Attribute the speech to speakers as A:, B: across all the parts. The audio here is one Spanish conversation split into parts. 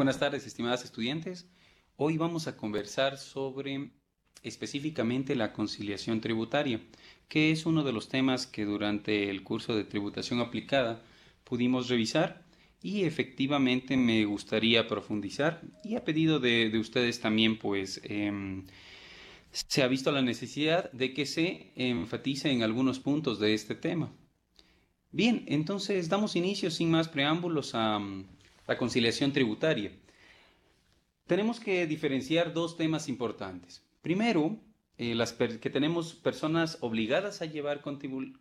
A: Buenas tardes, estimadas estudiantes. Hoy vamos a conversar sobre específicamente la conciliación tributaria, que es uno de los temas que durante el curso de tributación aplicada pudimos revisar y efectivamente me gustaría profundizar y a pedido de, ustedes también pues em, se ha visto la necesidad de que se enfatice en algunos puntos de este tema. Bien, entonces damos inicio sin más preámbulos a, la conciliación tributaria. Tenemos que diferenciar dos temas importantes. Primero, eh, las que tenemos personas obligadas a llevar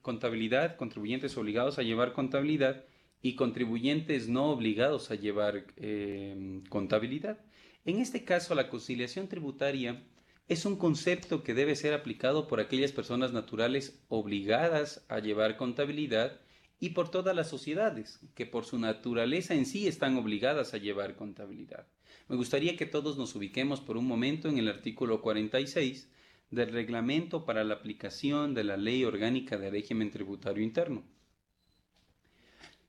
A: contabilidad, contribuyentes obligados a llevar contabilidad y contribuyentes no obligados a llevar em, contabilidad. En este caso, la conciliación tributaria es un concepto que debe ser aplicado por aquellas personas naturales obligadas a llevar contabilidad y por todas las sociedades, que por su naturaleza en sí están obligadas a llevar contabilidad. Me gustaría que todos nos ubiquemos por un momento en el artículo 46 del reglamento para la aplicación de la Ley Orgánica de Régimen Tributario Interno.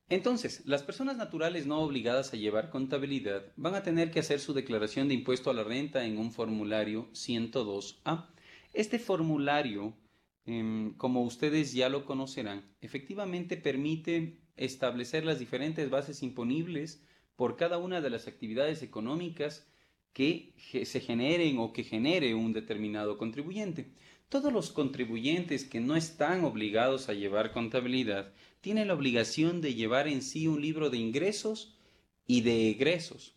A: Entonces, las personas naturales no obligadas a llevar contabilidad van a tener que hacer su declaración de impuesto a la renta en un formulario 102A. Este formulario Em, como ustedes ya lo conocerán, efectivamente permite establecer las diferentes bases imponibles por cada una de las actividades económicas que se generen o que genere un determinado contribuyente. Todos los contribuyentes que no están obligados a llevar contabilidad tienen la obligación de llevar en sí un libro de ingresos y de egresos,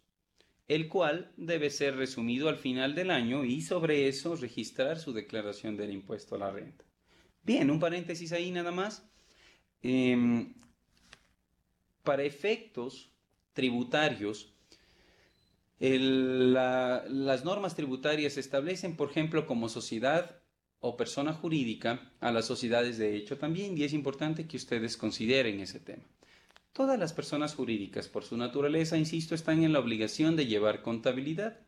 A: el cual debe ser resumido al final del año y sobre eso registrar su declaración del impuesto a la renta. Bien, un paréntesis ahí nada más. Em, para efectos tributarios, las normas tributarias establecen, por ejemplo, como sociedad o persona jurídica a las sociedades de hecho también, y es importante que ustedes consideren ese tema. Todas las personas jurídicas, por su naturaleza, insisto, están en la obligación de llevar contabilidad.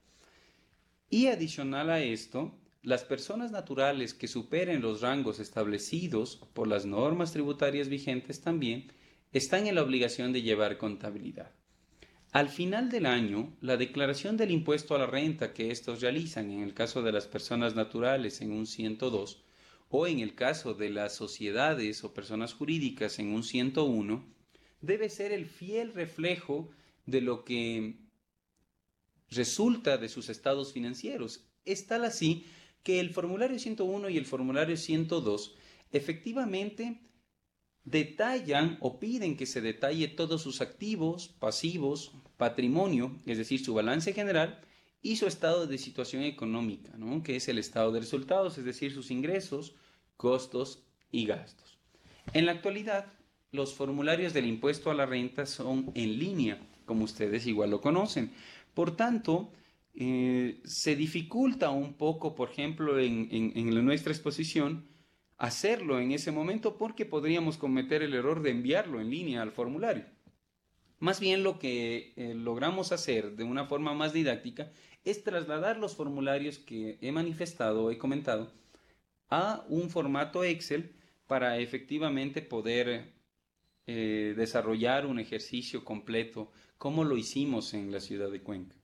A: Y adicional a esto, las personas naturales que superen los rangos establecidos por las normas tributarias vigentes también están en la obligación de llevar contabilidad. Al final del año, la declaración del impuesto a la renta que estos realizan en el caso de las personas naturales en un 102 o en el caso de las sociedades o personas jurídicas en un 101 debe ser el fiel reflejo de lo que resulta de sus estados financieros. Es tal así que el formulario 101 y el formulario 102 efectivamente detallan o piden que se detalle todos sus activos, pasivos, patrimonio, es decir, su balance general y su estado de situación económica, ¿no? que es el estado de resultados, es decir, sus ingresos, costos y gastos. En la actualidad, los formularios del impuesto a la renta son en línea, como ustedes igual lo conocen. Por tanto, eh, se dificulta un poco, por ejemplo, en, nuestra exposición, hacerlo en ese momento porque podríamos cometer el error de enviarlo en línea al formulario. Más bien lo que eh, logramos hacer de una forma más didáctica es trasladar los formularios que he manifestado, he comentado, a un formato Excel para efectivamente poder eh, desarrollar un ejercicio completo como lo hicimos en la ciudad de Cuenca.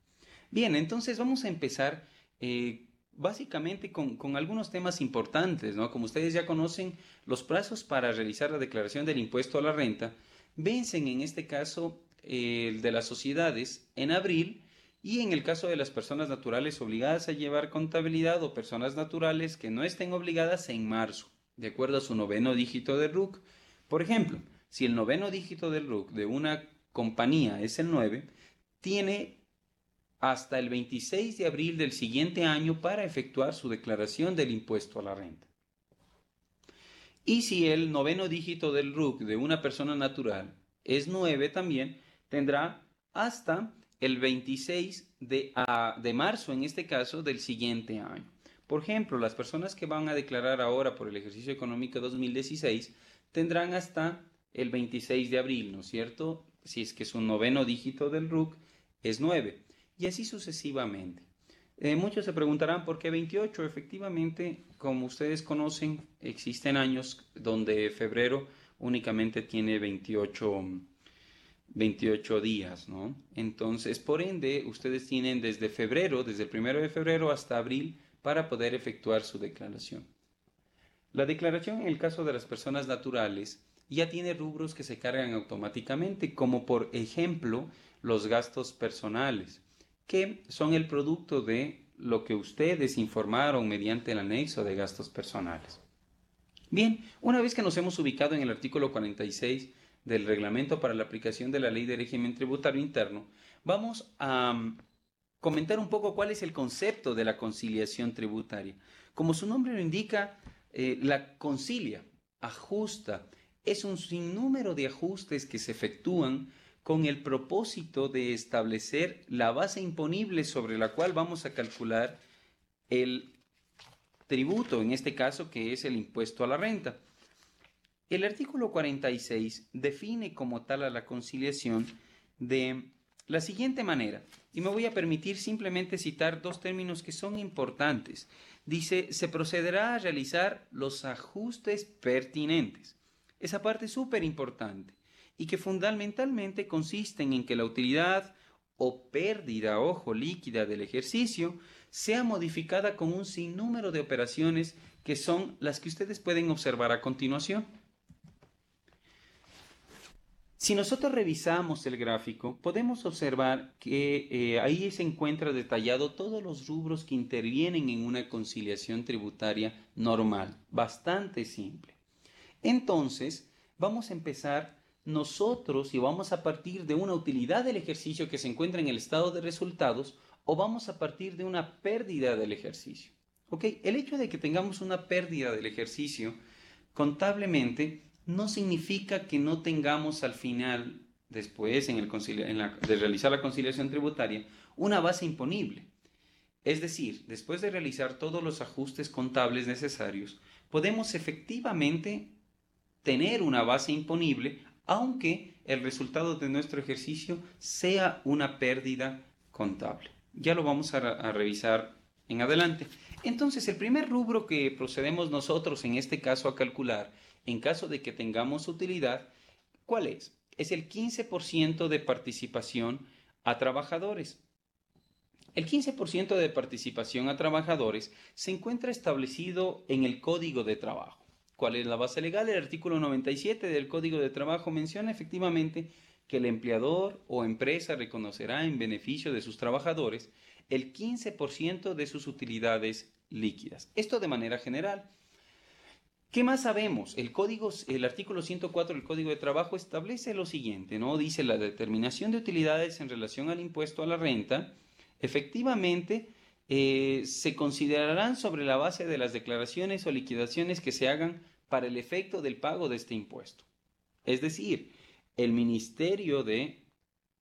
A: Bien, entonces vamos a empezar eh, básicamente con, algunos temas importantes, ¿no? Como ustedes ya conocen, los plazos para realizar la declaración del impuesto a la renta vencen en este caso eh, el de las sociedades en abril y en el caso de las personas naturales obligadas a llevar contabilidad o personas naturales que no estén obligadas en marzo, de acuerdo a su noveno dígito de RUC. Por ejemplo, si el noveno dígito del RUC de una compañía es el 9, tiene hasta el 26 de abril del siguiente año para efectuar su declaración del impuesto a la renta. Y si el noveno dígito del RUC de una persona natural es 9 también, tendrá hasta el 26 de, ah, de, marzo, en este caso, del siguiente año. Por ejemplo, las personas que van a declarar ahora por el ejercicio económico 2016 tendrán hasta el 26 de abril, ¿no es cierto? Si es que su noveno dígito del RUC es 9 y así sucesivamente. Eh, muchos se preguntarán por qué 28. Efectivamente, como ustedes conocen, existen años donde febrero únicamente tiene 28, 28 días, ¿no? Entonces, por ende, ustedes tienen desde febrero, desde el primero de febrero hasta abril, para poder efectuar su declaración. La declaración en el caso de las personas naturales ya tiene rubros que se cargan automáticamente, como por ejemplo los gastos personales que son el producto de lo que ustedes informaron mediante el anexo de gastos personales. Bien, una vez que nos hemos ubicado en el artículo 46 del reglamento para la aplicación de la ley de régimen tributario interno, vamos a um, comentar un poco cuál es el concepto de la conciliación tributaria. Como su nombre lo indica, eh, la concilia, ajusta, es un sinnúmero de ajustes que se efectúan con el propósito de establecer la base imponible sobre la cual vamos a calcular el tributo, en este caso que es el impuesto a la renta. El artículo 46 define como tal a la conciliación de la siguiente manera, y me voy a permitir simplemente citar dos términos que son importantes. Dice, se procederá a realizar los ajustes pertinentes. Esa parte es súper importante y que fundamentalmente consisten en que la utilidad o pérdida, ojo, líquida del ejercicio sea modificada con un sinnúmero de operaciones que son las que ustedes pueden observar a continuación. Si nosotros revisamos el gráfico, podemos observar que eh, ahí se encuentra detallado todos los rubros que intervienen en una conciliación tributaria normal, bastante simple. Entonces, vamos a empezar nosotros, si vamos a partir de una utilidad del ejercicio que se encuentra en el estado de resultados, o vamos a partir de una pérdida del ejercicio. ¿Ok? El hecho de que tengamos una pérdida del ejercicio contablemente no significa que no tengamos al final, después en el en la, de realizar la conciliación tributaria, una base imponible. Es decir, después de realizar todos los ajustes contables necesarios, podemos efectivamente tener una base imponible aunque el resultado de nuestro ejercicio sea una pérdida contable. Ya lo vamos a, revisar en adelante. Entonces, el primer rubro que procedemos nosotros en este caso a calcular, en caso de que tengamos utilidad, ¿cuál es? Es el 15% de participación a trabajadores. El 15% de participación a trabajadores se encuentra establecido en el Código de Trabajo cuál es la base legal. El artículo 97 del Código de Trabajo menciona efectivamente que el empleador o empresa reconocerá en beneficio de sus trabajadores el 15% de sus utilidades líquidas. Esto de manera general. ¿Qué más sabemos? El, código, el artículo 104 del Código de Trabajo establece lo siguiente, ¿no? Dice la determinación de utilidades en relación al impuesto a la renta, efectivamente eh, se considerarán sobre la base de las declaraciones o liquidaciones que se hagan para el efecto del pago de este impuesto. Es decir, el Ministerio de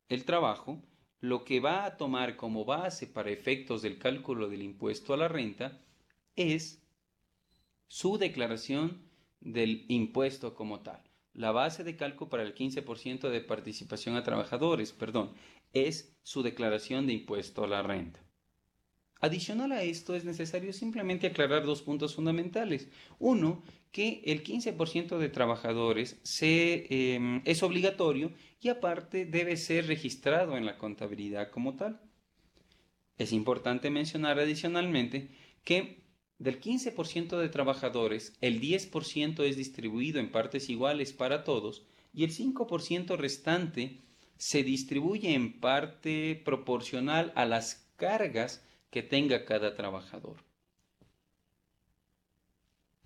A: el Trabajo lo que va a tomar como base para efectos del cálculo del impuesto a la renta es su declaración del impuesto como tal. La base de cálculo para el 15% de participación a trabajadores, perdón, es su declaración de impuesto a la renta. Adicional a esto es necesario simplemente aclarar dos puntos fundamentales. Uno, que el 15% de trabajadores em, es obligatorio y aparte debe ser registrado en la contabilidad como tal. Es importante mencionar adicionalmente que del 15% de trabajadores, el 10% es distribuido en partes iguales para todos y el 5% restante se distribuye en parte proporcional a las cargas que tenga cada trabajador.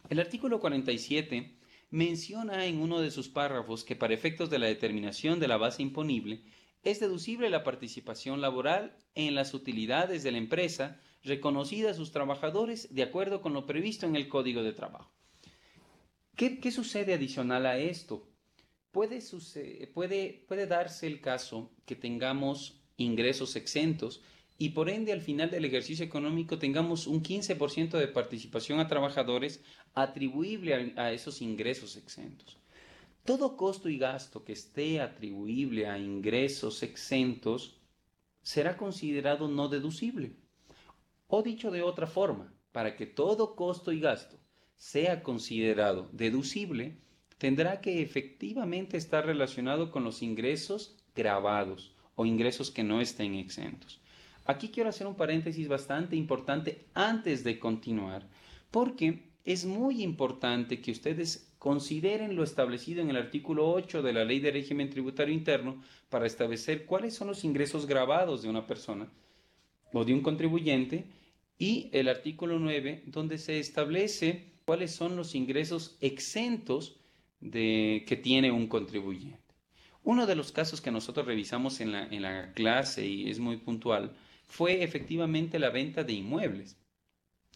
A: El artículo 47 menciona en uno de sus párrafos que para efectos de la determinación de la base imponible es deducible la participación laboral en las utilidades de la empresa reconocida a sus trabajadores de acuerdo con lo previsto en el Código de Trabajo. ¿Qué, sucede adicional a esto? puede darse el caso que tengamos ingresos exentos y por ende al final del ejercicio económico tengamos un 15% de participación a trabajadores atribuible a, esos ingresos exentos. Todo costo y gasto que esté atribuible a ingresos exentos será considerado no deducible. O dicho de otra forma, para que todo costo y gasto sea considerado deducible, tendrá que efectivamente estar relacionado con los ingresos grabados o ingresos que no estén exentos. Aquí quiero hacer un paréntesis bastante importante antes de continuar, porque es muy importante que ustedes consideren lo establecido en el artículo 8 de la Ley de Régimen Tributario Interno para establecer cuáles son los ingresos grabados de una persona o de un contribuyente y el artículo 9 donde se establece cuáles son los ingresos exentos que tiene un contribuyente. Uno de los casos que nosotros revisamos en la clase y es muy puntual fue efectivamente la venta de inmuebles.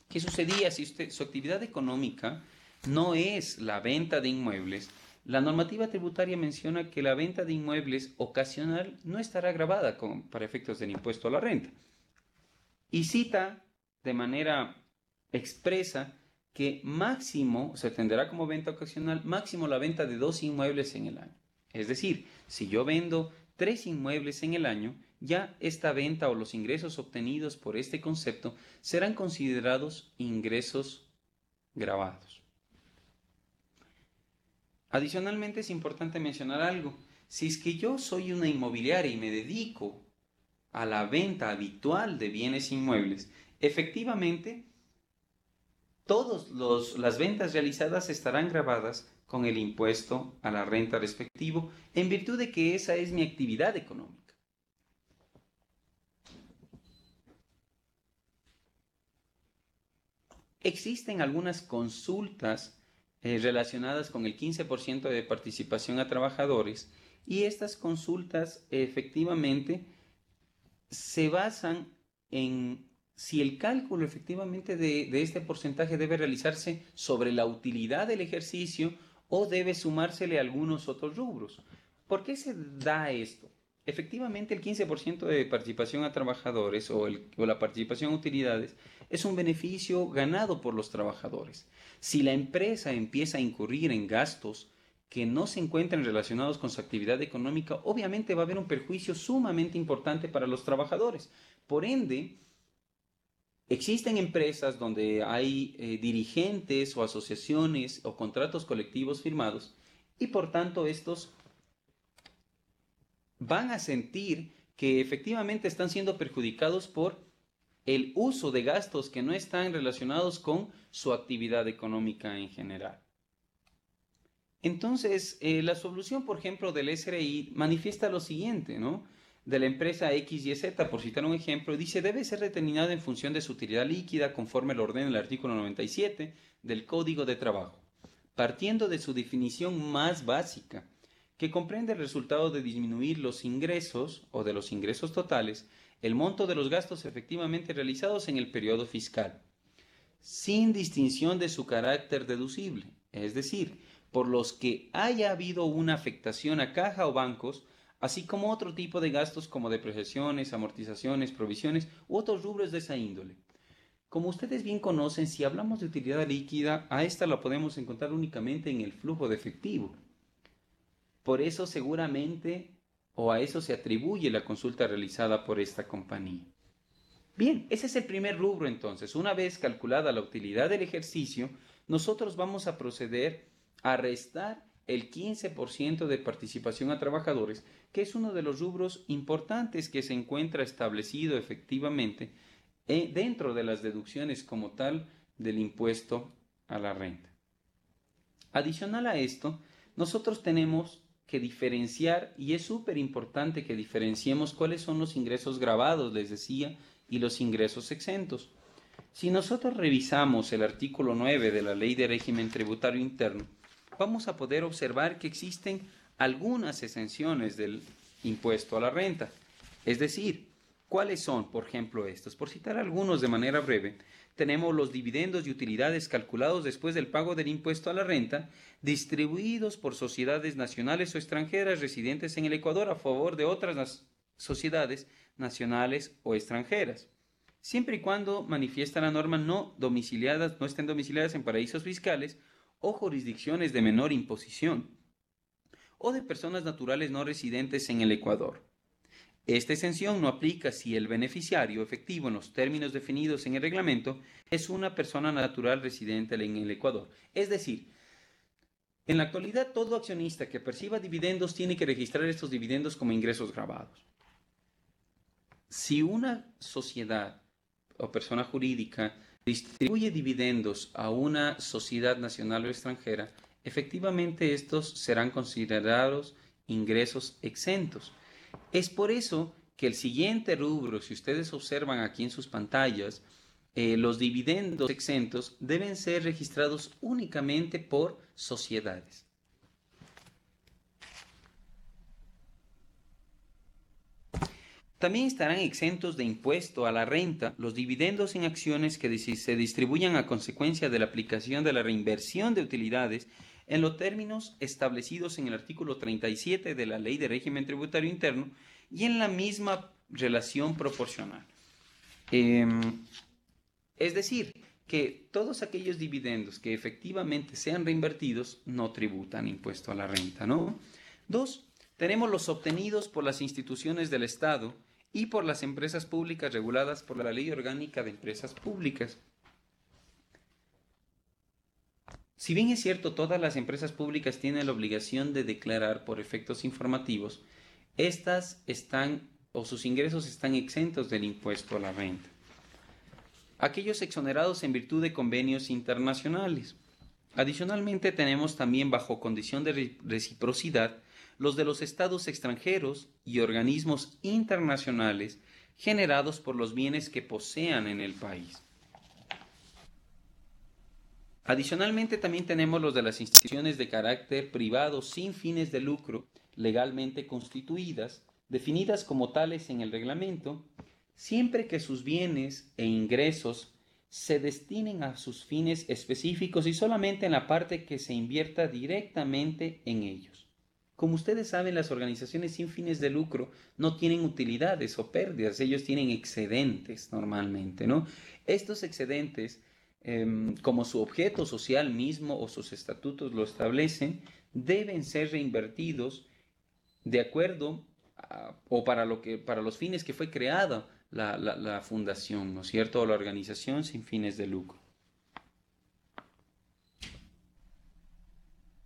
A: ¿Qué sucedía si usted, su actividad económica no es la venta de inmuebles? La normativa tributaria menciona que la venta de inmuebles ocasional no estará grabada con, para efectos del impuesto a la renta. Y cita de manera expresa que máximo, se atenderá como venta ocasional, máximo la venta de dos inmuebles en el año. Es decir, si yo vendo tres inmuebles en el año, ya esta venta o los ingresos obtenidos por este concepto serán considerados ingresos grabados. Adicionalmente es importante mencionar algo. Si es que yo soy una inmobiliaria y me dedico a la venta habitual de bienes inmuebles, efectivamente todas las ventas realizadas estarán grabadas con el impuesto a la renta respectivo en virtud de que esa es mi actividad económica. Existen algunas consultas eh, relacionadas con el 15% de participación a trabajadores y estas consultas efectivamente se basan en si el cálculo efectivamente de, de, este porcentaje debe realizarse sobre la utilidad del ejercicio o debe sumársele a algunos otros rubros. ¿Por qué se da esto? Efectivamente, el 15% de participación a trabajadores o, la participación a utilidades es un beneficio ganado por los trabajadores. Si la empresa empieza a incurrir en gastos que no se encuentren relacionados con su actividad económica, obviamente va a haber un perjuicio sumamente importante para los trabajadores. Por ende, existen empresas donde hay eh, dirigentes o asociaciones o contratos colectivos firmados y por tanto estos van a sentir que efectivamente están siendo perjudicados por el uso de gastos que no están relacionados con su actividad económica en general. Entonces, eh, la solución, por ejemplo, del SRI manifiesta lo siguiente, ¿no? De la empresa XYZ, por citar un ejemplo, dice debe ser determinada en función de su utilidad líquida conforme lo ordena el artículo 97 del Código de Trabajo, partiendo de su definición más básica que comprende el resultado de disminuir los ingresos o de los ingresos totales el monto de los gastos efectivamente realizados en el periodo fiscal, sin distinción de su carácter deducible, es decir, por los que haya habido una afectación a caja o bancos, así como otro tipo de gastos como depreciaciones, amortizaciones, provisiones u otros rubros de esa índole. Como ustedes bien conocen, si hablamos de utilidad líquida, a esta la podemos encontrar únicamente en el flujo de efectivo. Por eso seguramente o a eso se atribuye la consulta realizada por esta compañía. Bien, ese es el primer rubro entonces. Una vez calculada la utilidad del ejercicio, nosotros vamos a proceder a restar el 15% de participación a trabajadores, que es uno de los rubros importantes que se encuentra establecido efectivamente eh, dentro de las deducciones como tal del impuesto a la renta. Adicional a esto, nosotros tenemos que diferenciar, y es súper importante que diferenciemos cuáles son los ingresos grabados, les decía, y los ingresos exentos. Si nosotros revisamos el artículo 9 de la Ley de Régimen Tributario Interno, vamos a poder observar que existen algunas exenciones del impuesto a la renta. Es decir, ¿cuáles son, por ejemplo, estos? Por citar algunos de manera breve, tenemos los dividendos y utilidades calculados después del pago del impuesto a la renta, distribuidos por sociedades nacionales o extranjeras residentes en el Ecuador a favor de otras sociedades nacionales o extranjeras, siempre y cuando manifiesta la norma no domiciliadas, no estén domiciliadas en paraísos fiscales o jurisdicciones de menor imposición, o de personas naturales no residentes en el Ecuador. Esta exención no aplica si el beneficiario efectivo en los términos definidos en el reglamento es una persona natural residente en el Ecuador. Es decir, en la actualidad todo accionista que perciba dividendos tiene que registrar estos dividendos como ingresos grabados. Si una sociedad o persona jurídica distribuye dividendos a una sociedad nacional o extranjera, efectivamente estos serán considerados ingresos exentos es por eso que el siguiente rubro, si ustedes observan aquí en sus pantallas, eh, los dividendos exentos deben ser registrados únicamente por sociedades. También estarán exentos de impuesto a la renta los dividendos en acciones que se distribuyan a consecuencia de la aplicación de la reinversión de utilidades en los términos establecidos en el artículo 37 de la Ley de Régimen Tributario Interno y en la misma relación proporcional. Em, es decir, que todos aquellos dividendos que efectivamente sean reinvertidos no tributan impuesto a la renta, ¿no? Dos, tenemos los obtenidos por las instituciones del Estado y por las empresas públicas reguladas por la Ley Orgánica de Empresas Públicas. Si bien es cierto, todas las empresas públicas tienen la obligación de declarar por efectos informativos, estas están o sus ingresos están exentos del impuesto a la renta. Aquellos exonerados en virtud de convenios internacionales. Adicionalmente tenemos también bajo condición de reciprocidad los de los estados extranjeros y organismos internacionales generados por los bienes que posean en el país. Adicionalmente también tenemos los de las instituciones de carácter privado sin fines de lucro legalmente constituidas, definidas como tales en el reglamento, siempre que sus bienes e ingresos se destinen a sus fines específicos y solamente en la parte que se invierta directamente en ellos. Como ustedes saben, las organizaciones sin fines de lucro no tienen utilidades o pérdidas, ellos tienen excedentes normalmente, ¿no? Estos excedentes Em, como su objeto social mismo o sus estatutos lo establecen, deben ser reinvertidos de acuerdo o para, los fines que fue creada la, la fundación, ¿no es cierto? O la organización sin fines de lucro.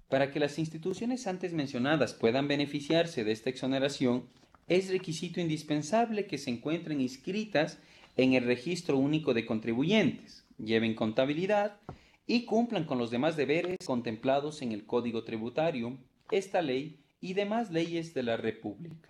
A: Para que las instituciones antes mencionadas puedan beneficiarse de esta exoneración, es requisito indispensable que se encuentren inscritas en el Registro Único de Contribuyentes lleven contabilidad y cumplan con los demás deberes contemplados en el Código Tributario, esta ley y demás leyes de la República.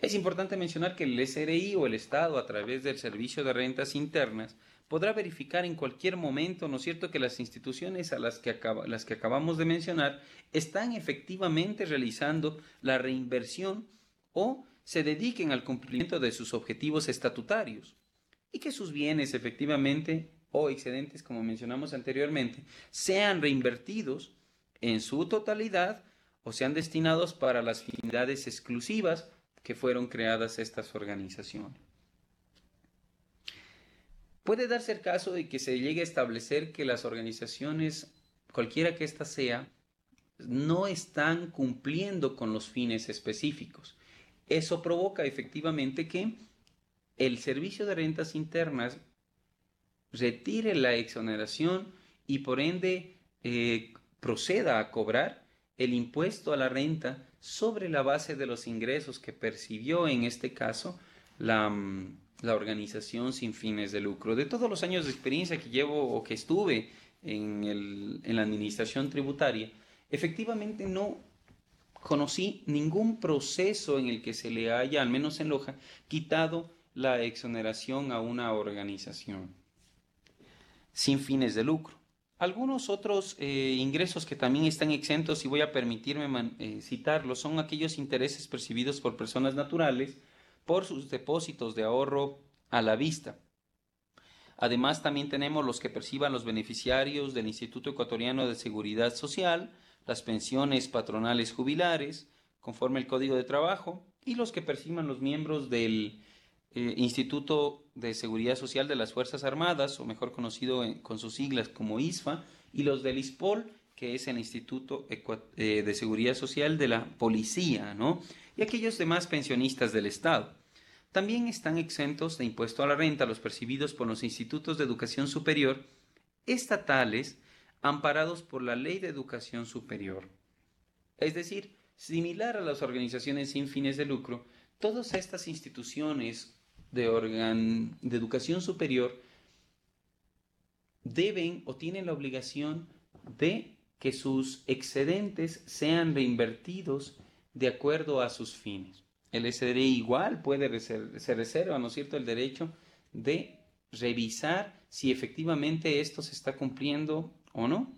A: Es importante mencionar que el SRI o el Estado, a través del Servicio de Rentas Internas, podrá verificar en cualquier momento, ¿no es cierto?, que las instituciones a las que, acaba, las que acabamos de mencionar están efectivamente realizando la reinversión o se dediquen al cumplimiento de sus objetivos estatutarios y que sus bienes efectivamente o excedentes, como mencionamos anteriormente, sean reinvertidos en su totalidad o sean destinados para las finalidades exclusivas que fueron creadas estas organizaciones. Puede darse el caso de que se llegue a establecer que las organizaciones, cualquiera que ésta sea, no están cumpliendo con los fines específicos. Eso provoca efectivamente que el servicio de rentas internas retire la exoneración y por ende eh, proceda a cobrar el impuesto a la renta sobre la base de los ingresos que percibió en este caso la, mm, organización sin fines de lucro. De todos los años de experiencia que llevo o que estuve en, en la administración tributaria, efectivamente no conocí ningún proceso en el que se le haya, al menos en Loja, quitado la exoneración a una organización sin fines de lucro. Algunos otros eh, ingresos que también están exentos y voy a permitirme eh, citarlos son aquellos intereses percibidos por personas naturales por sus depósitos de ahorro a la vista. Además también tenemos los que perciban los beneficiarios del Instituto Ecuatoriano de Seguridad Social, las pensiones patronales jubilares, conforme el Código de Trabajo, y los que perciban los miembros del eh, Instituto de Seguridad Social de las Fuerzas Armadas, o mejor conocido con sus siglas como ISFA, y los del ISPOL, que es el Instituto eh, de Seguridad Social de la Policía, ¿no? Y aquellos demás pensionistas del Estado. También están exentos de impuesto a la renta los percibidos por los institutos de educación superior estatales amparados por la Ley de Educación Superior. Es decir, similar a las organizaciones sin fines de lucro, todas estas instituciones de, de educación superior deben o tienen la obligación de que sus excedentes sean reinvertidos de acuerdo a sus fines. El SDRI igual puede se reserva, ¿no es cierto?, el derecho de revisar si efectivamente esto se está cumpliendo o no.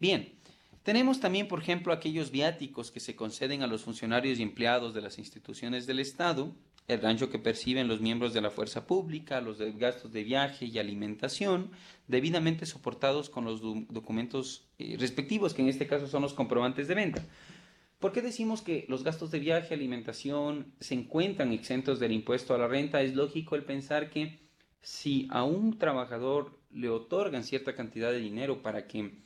A: Bien, tenemos también, por ejemplo, aquellos viáticos que se conceden a los funcionarios y empleados de las instituciones del Estado, el rancho que perciben los miembros de la fuerza pública, los gastos de viaje y alimentación, debidamente soportados con los documentos eh, respectivos, que en este caso son los comprobantes de venta. ¿Por qué decimos que los gastos de viaje, y alimentación se encuentran exentos del impuesto a la renta? Es lógico el pensar que si a un trabajador le otorgan cierta cantidad de dinero para que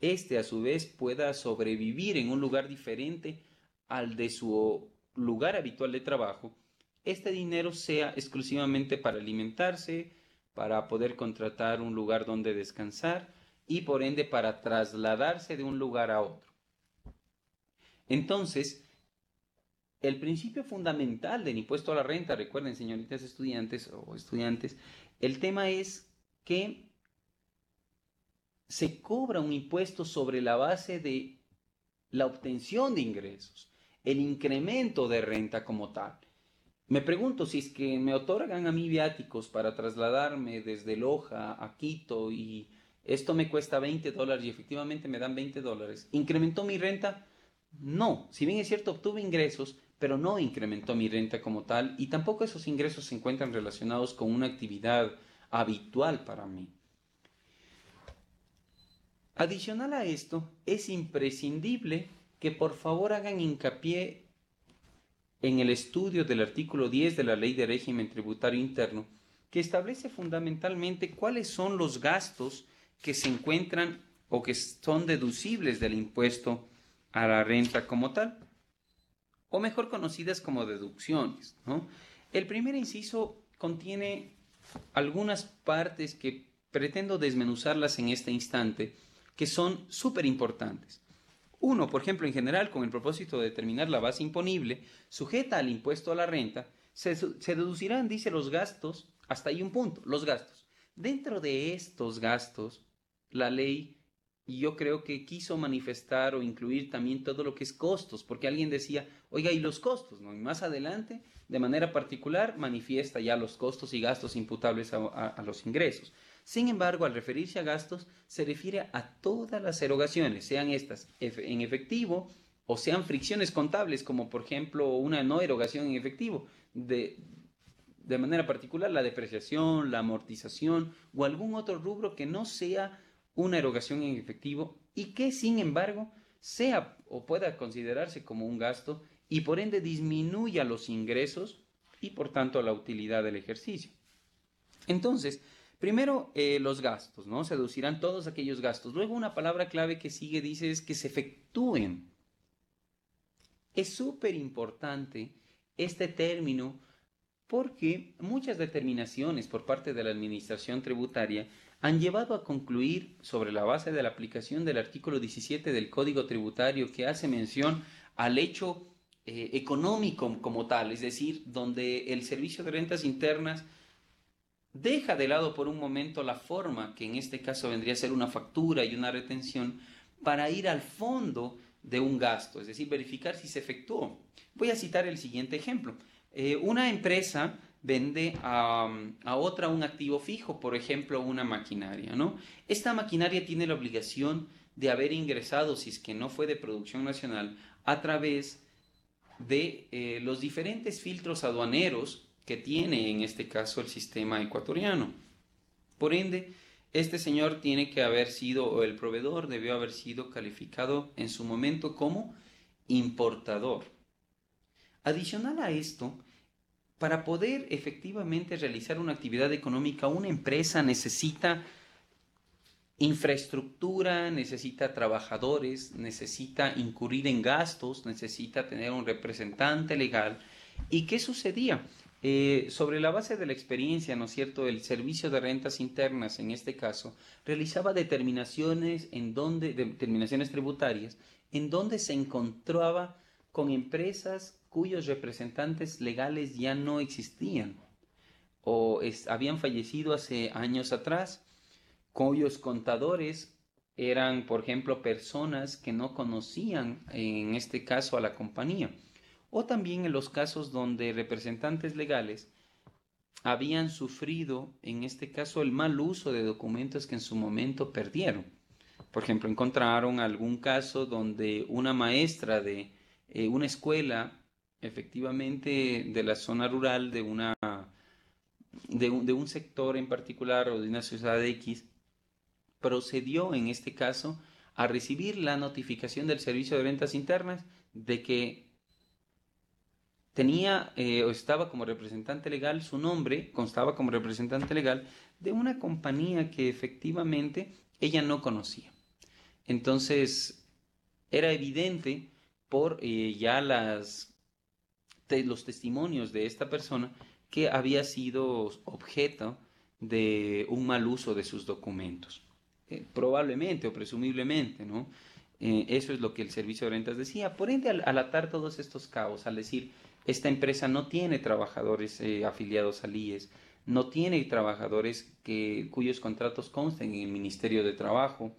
A: éste a su vez pueda sobrevivir en un lugar diferente al de su lugar habitual de trabajo, este dinero sea exclusivamente para alimentarse, para poder contratar un lugar donde descansar y por ende para trasladarse de un lugar a otro. Entonces, el principio fundamental del impuesto a la renta, recuerden señoritas estudiantes o estudiantes, el tema es que se cobra un impuesto sobre la base de la obtención de ingresos, el incremento de renta como tal. Me pregunto si es que me otorgan a mí viáticos para trasladarme desde Loja a Quito y esto me cuesta 20 dólares y efectivamente me dan 20 dólares. ¿Incrementó mi renta? No, si bien es cierto, obtuve ingresos, pero no incrementó mi renta como tal y tampoco esos ingresos se encuentran relacionados con una actividad habitual para mí. Adicional a esto, es imprescindible que por favor hagan hincapié en el estudio del artículo 10 de la Ley de Régimen Tributario Interno, que establece fundamentalmente cuáles son los gastos que se encuentran o que son deducibles del impuesto a la renta como tal, o mejor conocidas como deducciones. El primer inciso contiene algunas partes que pretendo desmenuzarlas en este instante, que son súper importantes. Uno, por ejemplo, en general, con el propósito de determinar la base imponible, sujeta al impuesto a la renta, se, deducirán, dice, los gastos, hasta ahí un punto, los gastos. Dentro de estos gastos, la ley yo creo que quiso manifestar o incluir también todo lo que es costos, porque alguien decía, oiga, ¿y los costos? ¿No? Y más adelante, de manera particular, manifiesta ya los costos y gastos imputables a los ingresos. Sin embargo, al referirse a gastos, se refiere a todas las erogaciones, sean estas en efectivo o sean fricciones contables, como por ejemplo una no erogación en efectivo, de, de manera particular la depreciación, la amortización o algún otro rubro que no sea una erogación en efectivo y que sin embargo sea o pueda considerarse como un gasto y por ende disminuya los ingresos y por tanto la utilidad del ejercicio. Entonces, Primero, eh, los gastos, ¿no? Se deducirán todos aquellos gastos. Luego, una palabra clave que sigue dice es que se efectúen. Es súper importante este término porque muchas determinaciones por parte de la Administración Tributaria han llevado a concluir sobre la base de la aplicación del artículo 17 del Código Tributario que hace mención al hecho eh, económico como tal, es decir, donde el Servicio de Rentas Internas deja de lado por un momento la forma, que en este caso vendría a ser una factura y una retención, para ir al fondo de un gasto, es decir, verificar si se efectuó. Voy a citar el siguiente ejemplo. Eh, una empresa vende a, otra un activo fijo, por ejemplo, una maquinaria, ¿no? Esta maquinaria tiene la obligación de haber ingresado, si es que no fue de producción nacional, a través de eh, los diferentes filtros aduaneros que tiene en este caso el sistema ecuatoriano. Por ende, este señor tiene que haber sido, o el proveedor debió haber sido calificado en su momento como importador. Adicional a esto, para poder efectivamente realizar una actividad económica, una empresa necesita infraestructura, necesita trabajadores, necesita incurrir en gastos, necesita tener un representante legal. ¿Y qué sucedía? Eh, sobre la base de la experiencia, ¿no es cierto?, el Servicio de Rentas Internas, en este caso, realizaba determinaciones, en donde, determinaciones tributarias en donde se encontraba con empresas cuyos representantes legales ya no existían o habían fallecido hace años atrás, cuyos contadores eran, por ejemplo, personas que no conocían, en este caso, a la compañía o también en los casos donde representantes legales habían sufrido, en este caso, el mal uso de documentos que en su momento perdieron. Por ejemplo, encontraron algún caso donde una maestra de eh, una escuela, efectivamente de la zona rural, de, una, de, un, de un sector en particular o de una ciudad X, procedió en este caso a recibir la notificación del Servicio de Ventas Internas de que tenía eh, o estaba como representante legal, su nombre constaba como representante legal de una compañía que efectivamente ella no conocía. Entonces, era evidente por eh, ya los testimonios de esta persona que había sido objeto de un mal uso de sus documentos. Eh, probablemente o presumiblemente, ¿no? eso es lo que el servicio de rentas decía. Por ende, al atar todos estos cabos, al decir, esta empresa no tiene trabajadores eh, afiliados al IES, no tiene trabajadores cuyos contratos consten en el Ministerio de Trabajo.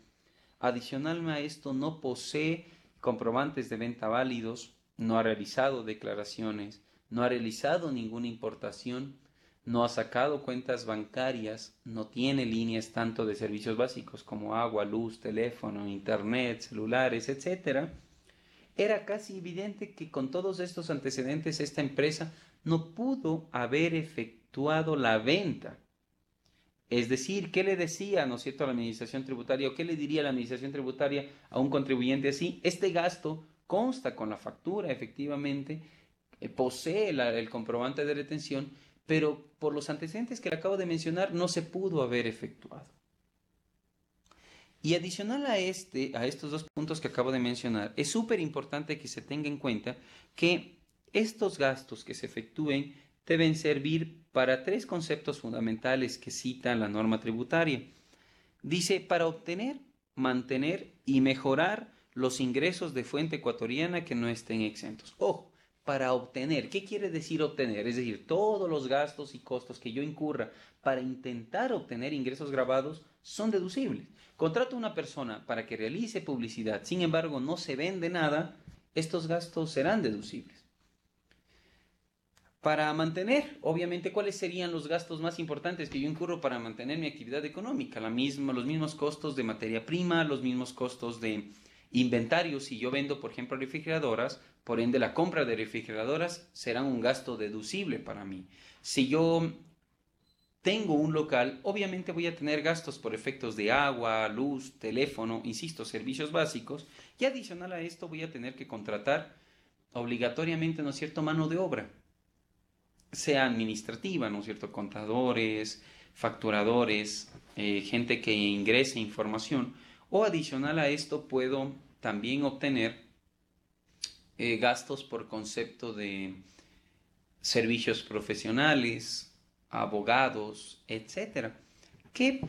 A: Adicional a esto, no posee comprobantes de venta válidos, no ha realizado declaraciones, no ha realizado ninguna importación, no ha sacado cuentas bancarias, no tiene líneas tanto de servicios básicos como agua, luz, teléfono, internet, celulares, etcétera era casi evidente que con todos estos antecedentes esta empresa no pudo haber efectuado la venta. Es decir, ¿qué le decía, no cierto, a la administración tributaria o qué le diría la administración tributaria a un contribuyente así? Este gasto consta con la factura, efectivamente, eh, posee el comprobante de retención, pero por los antecedentes que le acabo de mencionar no se pudo haber efectuado. Y adicional a, este, a estos dos puntos que acabo de mencionar, es súper importante que se tenga en cuenta que estos gastos que se efectúen deben servir para tres conceptos fundamentales que cita la norma tributaria. Dice, para obtener, mantener y mejorar los ingresos de fuente ecuatoriana que no estén exentos. Ojo, para obtener, ¿qué quiere decir obtener? Es decir, todos los gastos y costos que yo incurra para intentar obtener ingresos grabados son deducibles. Contrato una persona para que realice publicidad, sin embargo no se vende nada, estos gastos serán deducibles. Para mantener, obviamente, ¿cuáles serían los gastos más importantes que yo incurro para mantener mi actividad económica? La misma, los mismos costos de materia prima, los mismos costos de inventario. Si yo vendo, por ejemplo, refrigeradoras, por ende la compra de refrigeradoras será un gasto deducible para mí. Si yo tengo un local, obviamente voy a tener gastos por efectos de agua, luz, teléfono, insisto, servicios básicos, y adicional a esto voy a tener que contratar obligatoriamente, ¿no cierto?, mano de obra, sea administrativa, ¿no es cierto?, contadores, facturadores, eh, gente que ingrese información, o adicional a esto puedo también obtener eh, gastos por concepto de servicios profesionales, abogados, etcétera, que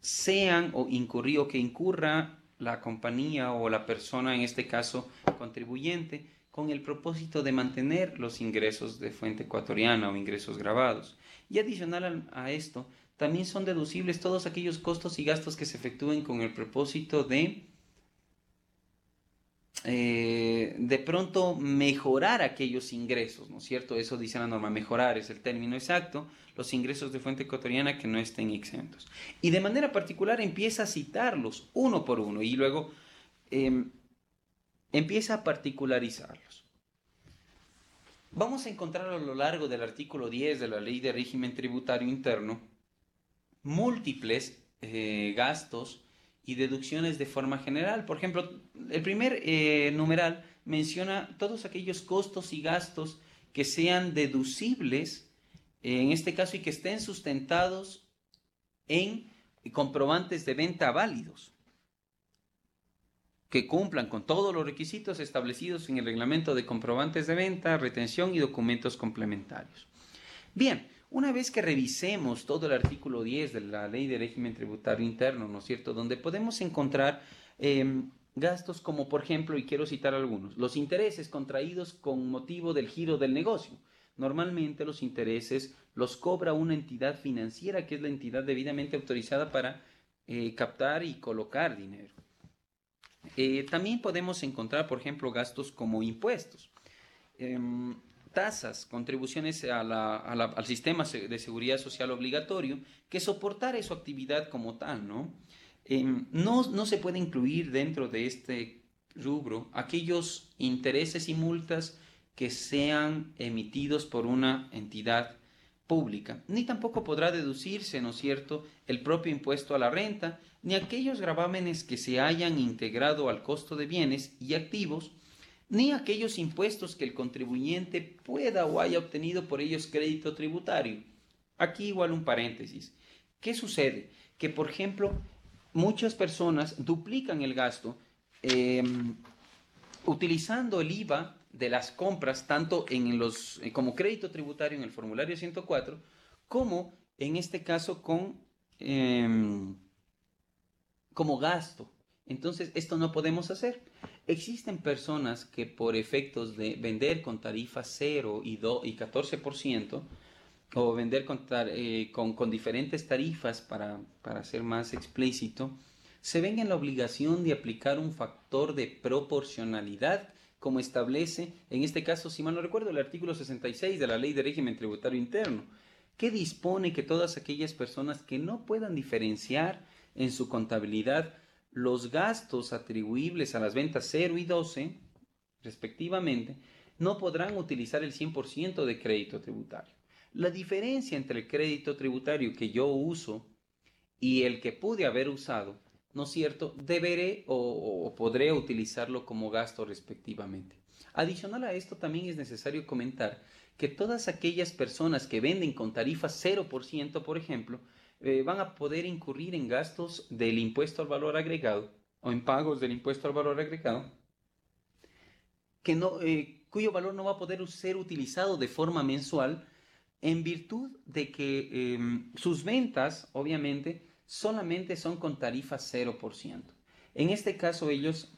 A: sean o incurrió, que incurra la compañía o la persona, en este caso contribuyente, con el propósito de mantener los ingresos de fuente ecuatoriana o ingresos grabados. Y adicional a esto, también son deducibles todos aquellos costos y gastos que se efectúen con el propósito de eh, de pronto mejorar aquellos ingresos, ¿no es cierto? Eso dice la norma, mejorar es el término exacto, los ingresos de fuente ecuatoriana que no estén exentos. Y de manera particular empieza a citarlos uno por uno y luego em, empieza a particularizarlos. Vamos a encontrar a lo largo del artículo 10 de la Ley de Régimen Tributario Interno múltiples eh, gastos y deducciones de forma general. Por ejemplo, el primer eh, numeral menciona todos aquellos costos y gastos que sean deducibles, eh, en este caso, y que estén sustentados en comprobantes de venta válidos, que cumplan con todos los requisitos establecidos en el reglamento de comprobantes de venta, retención y documentos complementarios. Bien, una vez que revisemos todo el artículo 10 de la ley de régimen tributario interno, ¿no es cierto?, donde podemos encontrar em, gastos como, por ejemplo, y quiero citar algunos, los intereses contraídos con motivo del giro del negocio. Normalmente los intereses los cobra una entidad financiera, que es la entidad debidamente autorizada para eh, captar y colocar dinero. Eh, también podemos encontrar, por ejemplo, gastos como impuestos. Em, tasas, contribuciones al sistema de seguridad social obligatorio, que soportar su actividad como tal, ¿no? Em, no, no se puede incluir dentro de este rubro aquellos intereses y multas que sean emitidos por una entidad pública, ni tampoco podrá deducirse, ¿no es cierto?, el propio impuesto a la renta, ni aquellos gravámenes que se hayan integrado al costo de bienes y activos ni aquellos impuestos que el contribuyente pueda o haya obtenido por ellos crédito tributario. Aquí igual un paréntesis. ¿Qué sucede? Que, por ejemplo, muchas personas duplican el gasto eh, utilizando el IVA de las compras, tanto en los, eh, como crédito tributario en el formulario 104, como en este caso con, em, como gasto entonces, esto no podemos hacer. Existen personas que por efectos de vender con tarifa 0 y, y 14%, o vender eh, con, con, diferentes tarifas, para, para, ser más explícito, se ven en la obligación de aplicar un factor de proporcionalidad, como establece, en este caso, si mal no recuerdo, el artículo 66 de la Ley de Régimen Tributario Interno, que dispone que todas aquellas personas que no puedan diferenciar en su contabilidad los gastos atribuibles a las ventas 0 y 12, respectivamente, no podrán utilizar el 100% de crédito tributario. La diferencia entre el crédito tributario que yo uso y el que pude haber usado, ¿no es cierto? Deberé o, podré utilizarlo como gasto respectivamente. Adicional a esto, también es necesario comentar que todas aquellas personas que venden con tarifa 0%, por ejemplo, eh, van a poder incurrir en gastos del impuesto al valor agregado o en pagos del impuesto al valor agregado, que no, eh, cuyo valor no va a poder ser utilizado de forma mensual en virtud de que em, sus ventas, obviamente, solamente son con tarifa 0%. En este caso, ellos,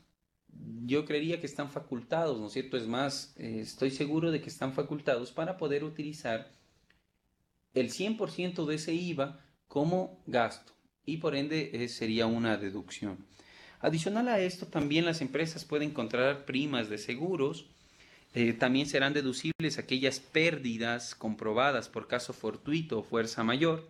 A: yo creería que están facultados, ¿no es cierto? Es más, eh, estoy seguro de que están facultados para poder utilizar el 100% de ese IVA como gasto y por ende eh, sería una deducción. Adicional a esto, también las empresas pueden encontrar primas de seguros. Eh, también serán deducibles aquellas pérdidas comprobadas por caso fortuito o fuerza mayor,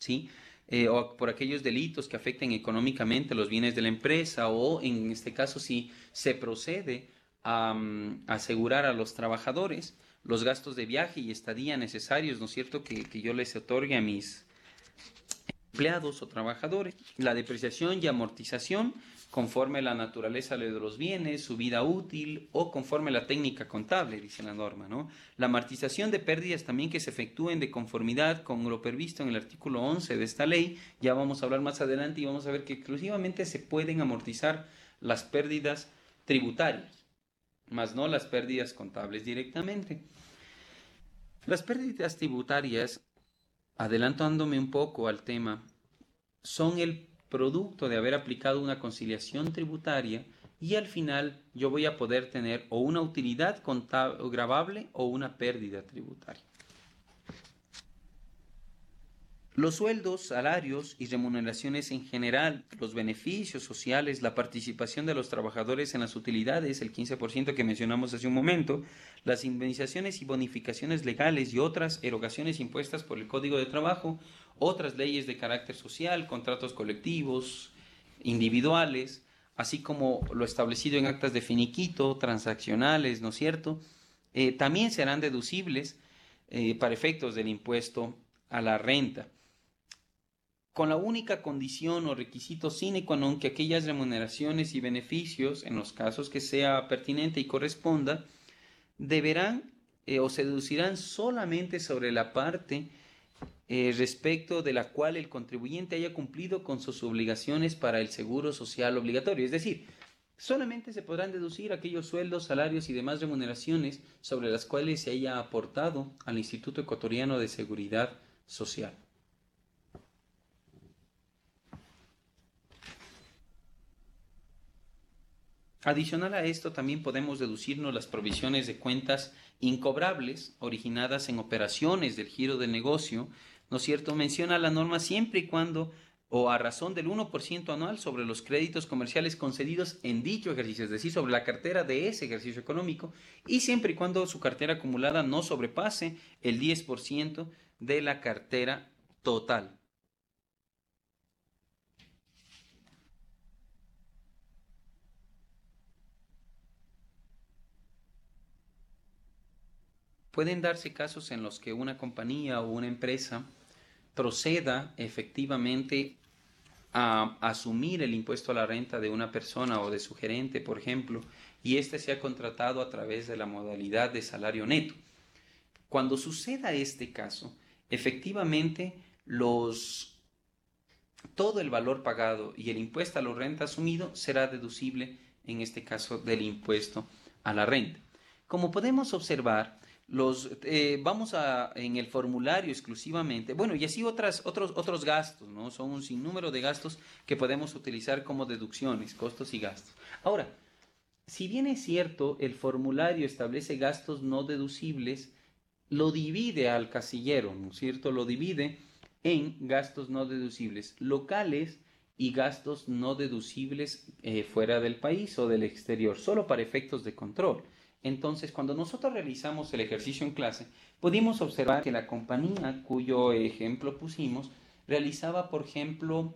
A: ¿sí? Eh, o por aquellos delitos que afecten económicamente los bienes de la empresa o en este caso si se procede a mm, asegurar a los trabajadores los gastos de viaje y estadía necesarios, ¿no es cierto?, que yo les otorgue a mis, empleados o trabajadores, la depreciación y amortización conforme la naturaleza de los bienes, su vida útil o conforme la técnica contable, dice la norma. ¿no? La amortización de pérdidas también que se efectúen de conformidad con lo previsto en el artículo 11 de esta ley, ya vamos a hablar más adelante y vamos a ver que exclusivamente se pueden amortizar las pérdidas tributarias, más no las pérdidas contables directamente. Las pérdidas tributarias adelantándome un poco al tema, son el producto de haber aplicado una conciliación tributaria y al final yo voy a poder tener o una utilidad grabable o una pérdida tributaria. Los sueldos, salarios y remuneraciones en general, los beneficios sociales, la participación de los trabajadores en las utilidades, el 15% que mencionamos hace un momento, las indemnizaciones y bonificaciones legales y otras erogaciones impuestas por el Código de Trabajo, otras leyes de carácter social, contratos colectivos, individuales, así como lo establecido en actas de finiquito, transaccionales, ¿no es cierto? Eh, también serán deducibles eh, para efectos del impuesto a la renta con la única condición o requisito sine qua non que aquellas remuneraciones y beneficios, en los casos que sea pertinente y corresponda, deberán eh, o se deducirán solamente sobre la parte eh, respecto de la cual el contribuyente haya cumplido con sus obligaciones para el seguro social obligatorio. Es decir, solamente se podrán deducir aquellos sueldos, salarios y demás remuneraciones sobre las cuales se haya aportado al Instituto Ecuatoriano de Seguridad Social. Adicional a esto, también podemos deducirnos las provisiones de cuentas incobrables originadas en operaciones del giro de negocio, ¿no es cierto? Menciona la norma siempre y cuando o a razón del 1% anual sobre los créditos comerciales concedidos en dicho ejercicio, es decir, sobre la cartera de ese ejercicio económico, y siempre y cuando su cartera acumulada no sobrepase el 10% de la cartera total. pueden darse casos en los que una compañía o una empresa proceda efectivamente a asumir el impuesto a la renta de una persona o de su gerente, por ejemplo, y éste sea contratado a través de la modalidad de salario neto. Cuando suceda este caso, efectivamente los todo el valor pagado y el impuesto a la renta asumido será deducible en este caso del impuesto a la renta. Como podemos observar, los, eh, vamos a, en el formulario exclusivamente, bueno, y así otras, otros, otros gastos, ¿no? Son un sinnúmero de gastos que podemos utilizar como deducciones, costos y gastos. Ahora, si bien es cierto, el formulario establece gastos no deducibles, lo divide al casillero, ¿no es cierto? Lo divide en gastos no deducibles locales y gastos no deducibles eh, fuera del país o del exterior, solo para efectos de control. Entonces, cuando nosotros realizamos el ejercicio en clase, pudimos observar que la compañía cuyo ejemplo pusimos realizaba, por ejemplo,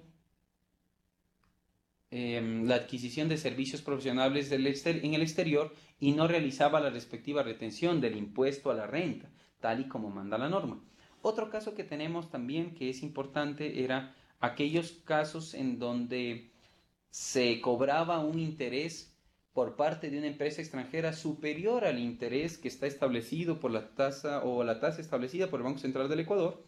A: em, la adquisición de servicios profesionales en el exterior y no realizaba la respectiva retención del impuesto a la renta, tal y como manda la norma. Otro caso que tenemos también que es importante era aquellos casos en donde se cobraba un interés por parte de una empresa extranjera superior al interés que está establecido por la tasa o la tasa establecida por el Banco Central del Ecuador,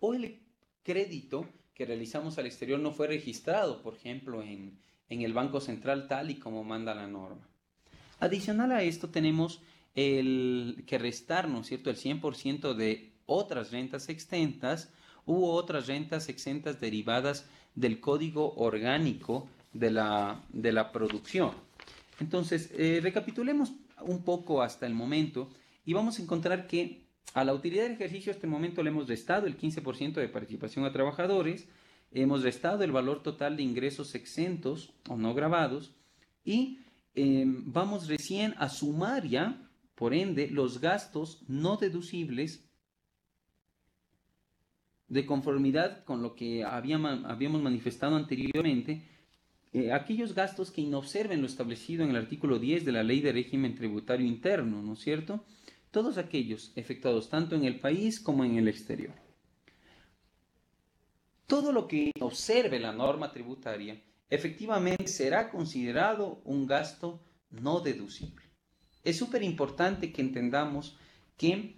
A: o el crédito que realizamos al exterior no fue registrado, por ejemplo, en, el Banco Central tal y como manda la norma. Adicional a esto tenemos el que restarnos cierto?, el 100% de otras rentas exentas u otras rentas exentas derivadas del Código Orgánico de la, de la producción. Entonces, eh, recapitulemos un poco hasta el momento y vamos a encontrar que a la utilidad del ejercicio este momento le hemos restado el 15% de participación a trabajadores, hemos restado el valor total de ingresos exentos o no grabados y em, vamos recién a sumar ya, por ende, los gastos no deducibles de conformidad con lo que habíamos manifestado anteriormente eh, aquellos gastos que inobserven lo establecido en el artículo 10 de la Ley de Régimen Tributario Interno, ¿no es cierto? Todos aquellos efectuados tanto en el país como en el exterior. Todo lo que observe la norma tributaria efectivamente será considerado un gasto no deducible. Es súper importante que entendamos que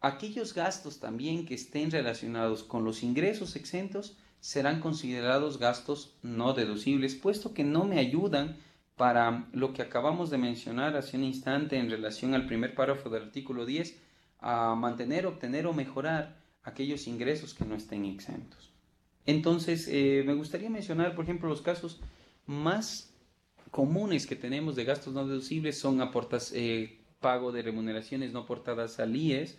A: aquellos gastos también que estén relacionados con los ingresos exentos serán considerados gastos no deducibles, puesto que no me ayudan para lo que acabamos de mencionar hace un instante en relación al primer párrafo del artículo 10, a mantener, obtener o mejorar aquellos ingresos que no estén exentos. Entonces, eh, me gustaría mencionar, por ejemplo, los casos más comunes que tenemos de gastos no deducibles son aportas, eh, pago de remuneraciones no aportadas al IES,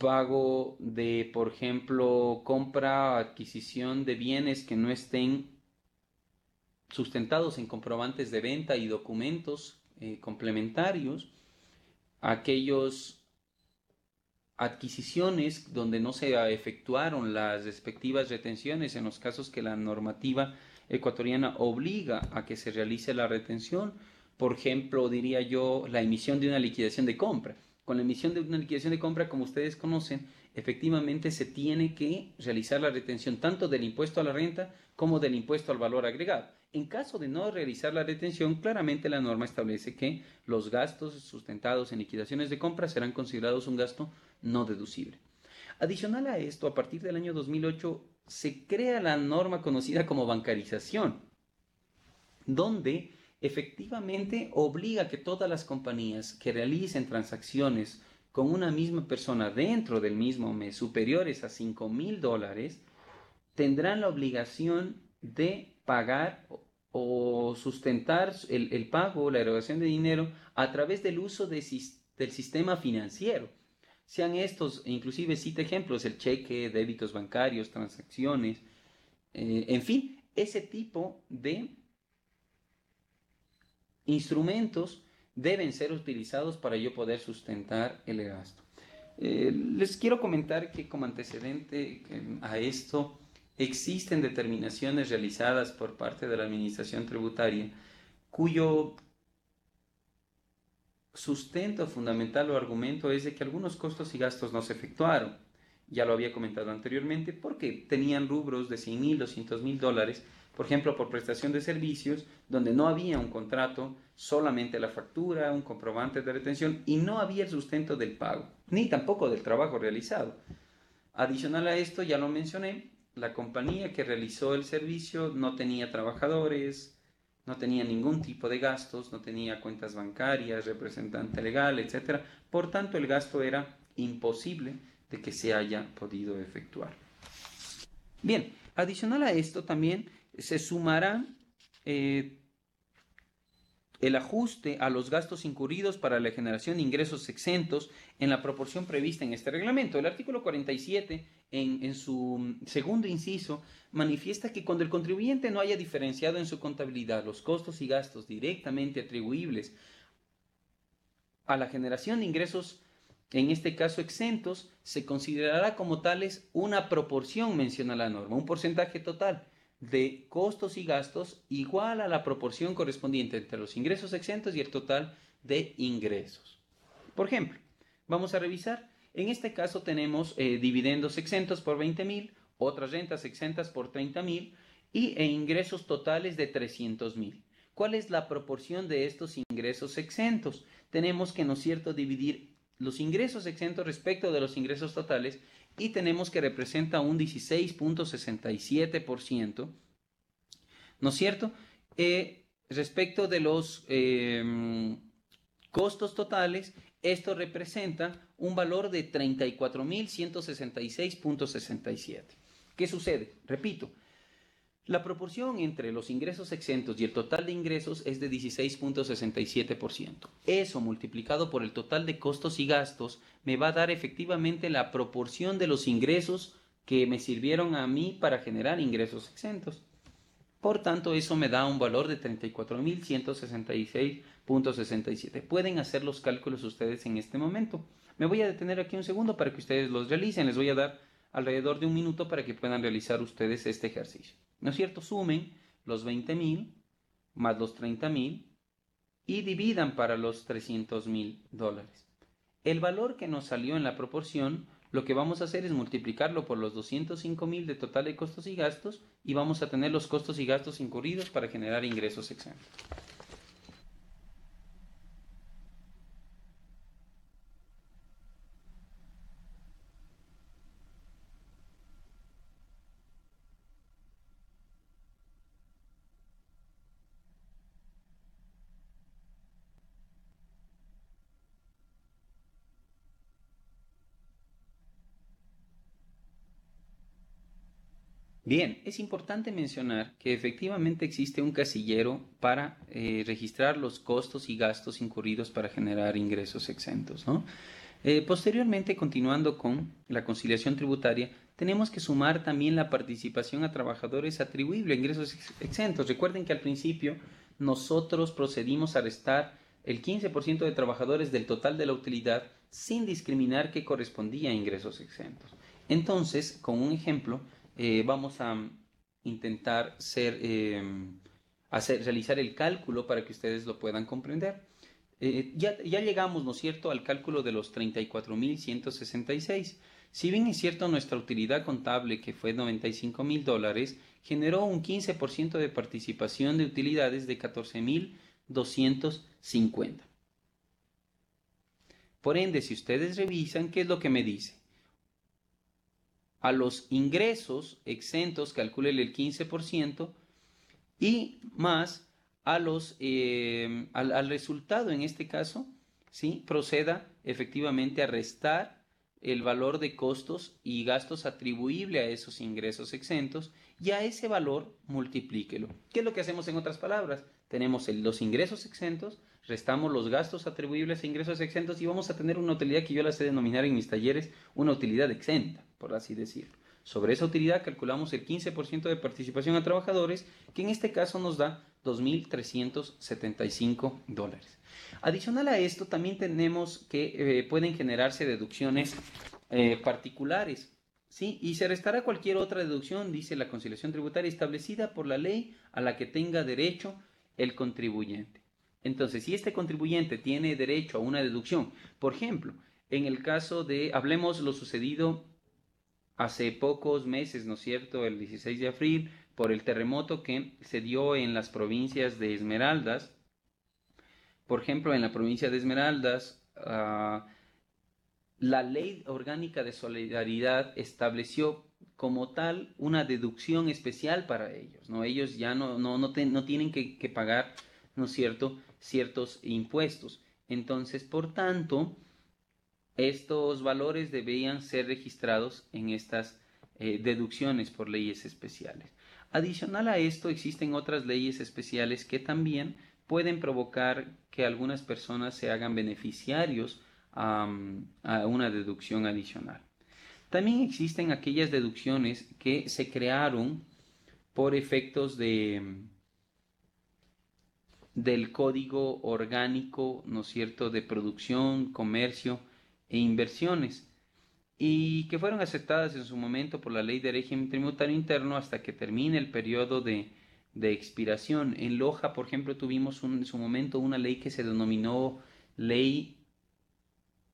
A: pago de, por ejemplo, compra o adquisición de bienes que no estén sustentados en comprobantes de venta y documentos eh, complementarios, aquellos adquisiciones donde no se efectuaron las respectivas retenciones en los casos que la normativa ecuatoriana obliga a que se realice la retención, por ejemplo, diría yo, la emisión de una liquidación de compra con la emisión de una liquidación de compra, como ustedes conocen, efectivamente se tiene que realizar la retención tanto del impuesto a la renta como del impuesto al valor agregado. En caso de no realizar la retención, claramente la norma establece que los gastos sustentados en liquidaciones de compra serán considerados un gasto no deducible. Adicional a esto, a partir del año 2008 se crea la norma conocida como bancarización, donde efectivamente obliga que todas las compañías que realicen transacciones con una misma persona dentro del mismo mes superiores a 5 mil dólares, tendrán la obligación de pagar o sustentar el, pago o la erogación de dinero a través del uso del sistema financiero. Sean estos, e inclusive cita ejemplos, el cheque, débitos bancarios, transacciones, eh, en fin, ese tipo de instrumentos deben ser utilizados para yo poder sustentar el gasto. Eh, les quiero comentar que como antecedente eh, a esto existen determinaciones realizadas por parte de la Administración Tributaria cuyo sustento fundamental o argumento es de que algunos costos y gastos no se efectuaron. Ya lo había comentado anteriormente porque tenían rubros de 100 mil, 200 mil dólares por ejemplo, por prestación de servicios, donde no había un contrato, solamente la factura, un comprobante de retención y no había el sustento del pago, ni tampoco del trabajo realizado. Adicional a esto, ya lo mencioné, la compañía que realizó el servicio no tenía trabajadores, no tenía ningún tipo de gastos, no tenía cuentas bancarias, representante legal, etc. Por tanto, el gasto era imposible de que se haya podido efectuar. Bien, adicional a esto también se sumará eh, el ajuste a los gastos incurridos para la generación de ingresos exentos en la proporción prevista en este reglamento. El artículo 47, en, en su segundo inciso, manifiesta que cuando el contribuyente no haya diferenciado en su contabilidad los costos y gastos directamente atribuibles a la generación de ingresos en este caso exentos, se considerará como tales una proporción, menciona la norma, un porcentaje total de costos y gastos igual a la proporción correspondiente entre los ingresos exentos y el total de ingresos. Por ejemplo, vamos a revisar. En este caso tenemos eh, dividendos exentos por 20 mil, otras rentas exentas por 30 mil y e ingresos totales de 300 mil. ¿Cuál es la proporción de estos ingresos exentos? Tenemos que, ¿no es cierto?, dividir los ingresos exentos respecto de los ingresos totales y tenemos que representa un 16.67%, ¿no es cierto? Eh, respecto de los em, costos totales, esto representa un valor de 34.166.67. ¿Qué sucede? Repito, la proporción entre los ingresos exentos y el total de ingresos es de 16.67%. Eso multiplicado por el total de costos y gastos me va a dar efectivamente la proporción de los ingresos que me sirvieron a mí para generar ingresos exentos. Por tanto, eso me da un valor de 34.166.67. Pueden hacer los cálculos ustedes en este momento. Me voy a detener aquí un segundo para que ustedes los realicen. Les voy a dar alrededor de un minuto para que puedan realizar ustedes este ejercicio. ¿No es cierto? Sumen los 20.000 más los 30.000 y dividan para los 300.000 dólares. El valor que nos salió en la proporción, lo que vamos a hacer es multiplicarlo por los 205.000 de total de costos y gastos y vamos a tener los costos y gastos incurridos para generar ingresos exentos. Bien, es importante mencionar que efectivamente existe un casillero para eh, registrar los costos y gastos incurridos para generar ingresos exentos. Eh, posteriormente, continuando con la conciliación tributaria, tenemos que sumar también la participación a trabajadores atribuible a ingresos exentos. Recuerden que al principio nosotros procedimos a restar el 15% de trabajadores del total de la utilidad sin discriminar que correspondía a ingresos exentos. Entonces, con un ejemplo, eh, vamos a intentar eh, hacer, realizar el cálculo para que ustedes lo puedan comprender. Eh, ya, llegamos, ¿no es cierto?, al cálculo de los 34.166. Si bien es cierto, nuestra utilidad contable, que fue 95,000 dólares, generó un 15% de participación de utilidades de 14.250. Por ende, si ustedes revisan, ¿qué es lo que me dice? a los ingresos exentos, calcúlele el 15%, y más a los, eh, al, resultado en este caso, proceda efectivamente a restar el valor de costos y gastos atribuible a esos ingresos exentos y a ese valor multiplíquelo. ¿Qué es lo que hacemos en otras palabras? Tenemos los ingresos exentos, restamos los gastos atribuibles a ingresos exentos y vamos a tener una utilidad que yo la sé denominar en mis talleres una utilidad exenta por así decir Sobre esa utilidad calculamos el 15% de participación a trabajadores, que en este caso nos da 2.375 dólares. Adicional a esto, también tenemos que eh, pueden generarse deducciones eh, particulares. ¿sí? Y se restará cualquier otra deducción, dice la conciliación tributaria, establecida por la ley a la que tenga derecho el contribuyente. Entonces, si este contribuyente tiene derecho a una deducción, por ejemplo, en el caso de, hablemos lo sucedido hace pocos meses, ¿no es cierto?, el 16 de abril, por el terremoto que se dio en las provincias de Esmeraldas. Por ejemplo, en la provincia de Esmeraldas, ah, la ley orgánica de solidaridad estableció como tal una deducción especial para ellos, ¿no? Ellos ya no, no, tienen que, pagar, ¿no es cierto?, ciertos impuestos. Entonces, por tanto, estos valores debían ser registrados en estas eh, deducciones por leyes especiales. Adicional a esto existen otras leyes especiales que también pueden provocar que algunas personas se hagan beneficiarios a una deducción adicional. También existen aquellas deducciones que se crearon por efectos de, del código orgánico, ¿no es cierto?, de producción, comercio e inversiones, y que fueron aceptadas en su momento por la ley de régimen tributario interno hasta que termine el periodo de, expiración. En Loja, por ejemplo, tuvimos en su momento una ley que se denominó ley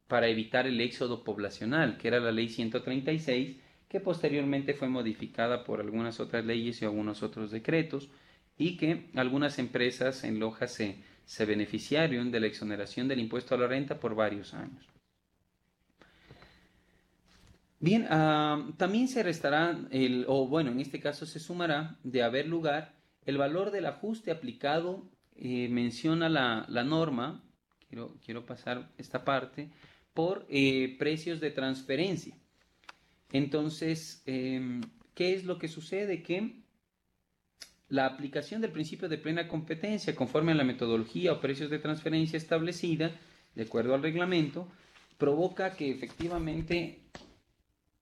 A: para evitar el éxodo poblacional, que era la ley 136, que posteriormente fue modificada por algunas otras leyes y algunos otros decretos, y que algunas empresas en Loja se beneficiaron de la exoneración del impuesto a la renta por varios años. Bien, ah, también se restará, el, o bueno, en este caso se sumará, de haber lugar, el valor del ajuste aplicado, eh, menciona la, norma, quiero, quiero, pasar esta parte, por eh, precios de transferencia. Entonces, em, ¿qué es lo que sucede? Que la aplicación del principio de plena competencia conforme a la metodología o precios de transferencia establecida, de acuerdo al reglamento, provoca que efectivamente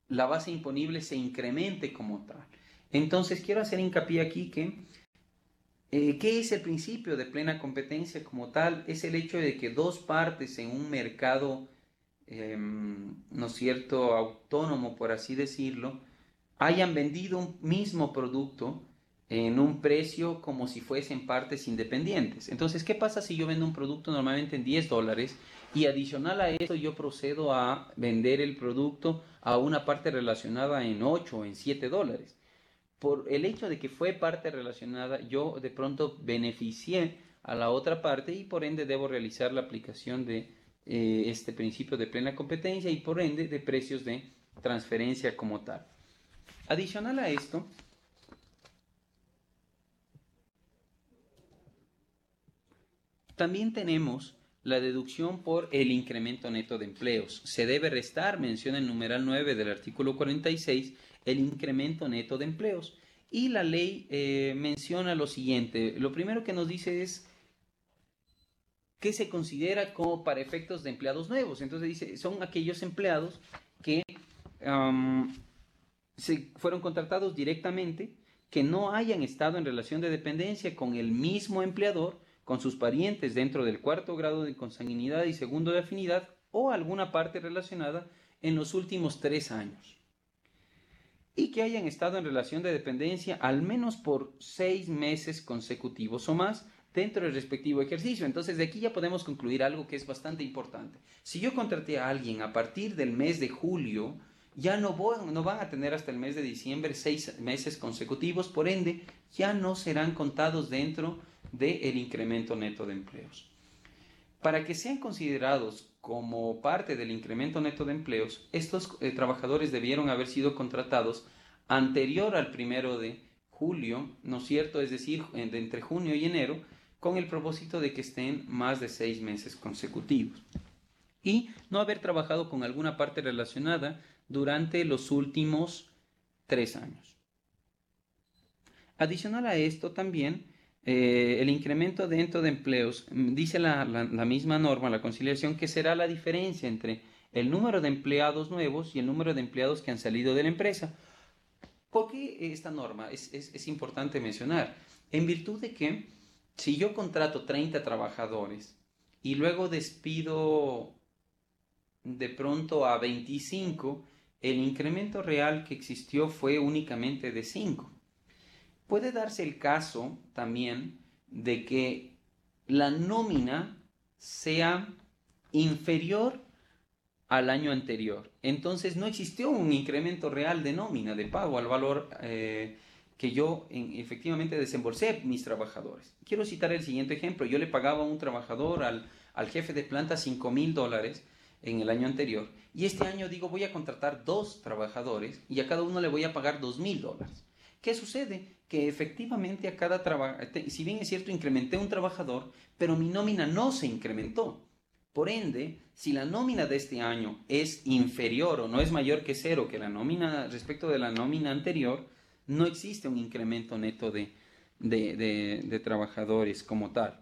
A: la base imponible se incremente como tal. Entonces quiero hacer hincapié aquí que, eh, ¿qué es el principio de plena competencia como tal? Es el hecho de que dos partes en un mercado, em, ¿no es cierto?, autónomo, por así decirlo, hayan vendido un mismo producto en un precio como si fuesen partes independientes. Entonces, ¿qué pasa si yo vendo un producto normalmente en 10 dólares y adicional a esto, yo procedo a vender el producto a una parte relacionada en 8 o en 7 dólares. Por el hecho de que fue parte relacionada, yo de pronto beneficié a la otra parte y por ende debo realizar la aplicación de eh, este principio de plena competencia y por ende de precios de transferencia como tal. Adicional a esto, también tenemos la deducción por el incremento neto de empleos. Se debe restar, menciona el numeral 9 del artículo 46, el incremento neto de empleos. Y la ley eh, menciona lo siguiente. Lo primero que nos dice es que se considera como para efectos de empleados nuevos. Entonces dice, son aquellos empleados que se fueron contratados directamente, que no hayan estado en relación de dependencia con el mismo empleador con sus parientes dentro del cuarto grado de consanguinidad y segundo de afinidad o alguna parte relacionada en los últimos tres años y que hayan estado en relación de dependencia al menos por seis meses consecutivos o más dentro del respectivo ejercicio. Entonces de aquí ya podemos concluir algo que es bastante importante. Si yo contraté a alguien a partir del mes de julio, ya no, no van a tener hasta el mes de diciembre seis meses consecutivos, por ende ya no serán contados dentro del incremento neto de empleos. Para que sean considerados como parte del incremento neto de empleos, estos eh, trabajadores debieron haber sido contratados anterior al primero de julio, ¿no es cierto? Es decir, entre junio y enero, con el propósito de que estén más de seis meses consecutivos. Y no haber trabajado con alguna parte relacionada durante los últimos tres años. Adicional a esto también eh, el incremento dentro de empleos, mm, dice la, misma norma, la conciliación, que será la diferencia entre el número de empleados nuevos y el número de empleados que han salido de la empresa. ¿Por qué esta norma? Es, es importante mencionar. En virtud de que si yo contrato 30 trabajadores y luego despido de pronto a 25, el incremento real que existió fue únicamente de 5. Puede darse el caso también de que la nómina sea inferior al año anterior. Entonces no existió un incremento real de nómina, de pago al valor eh, que yo efectivamente desembolsé mis trabajadores. Quiero citar el siguiente ejemplo. Yo le pagaba a un trabajador, al, jefe de planta, 5 mil dólares en el año anterior. Y este año digo, voy a contratar dos trabajadores y a cada uno le voy a pagar 2 mil dólares. ¿Qué sucede? que efectivamente a cada trabajador, este, si bien es cierto, incrementé un trabajador, pero mi nómina no se incrementó. Por ende, si la nómina de este año es inferior o no es mayor que cero que la nómina respecto de la nómina anterior, no existe un incremento neto de, de, trabajadores como tal.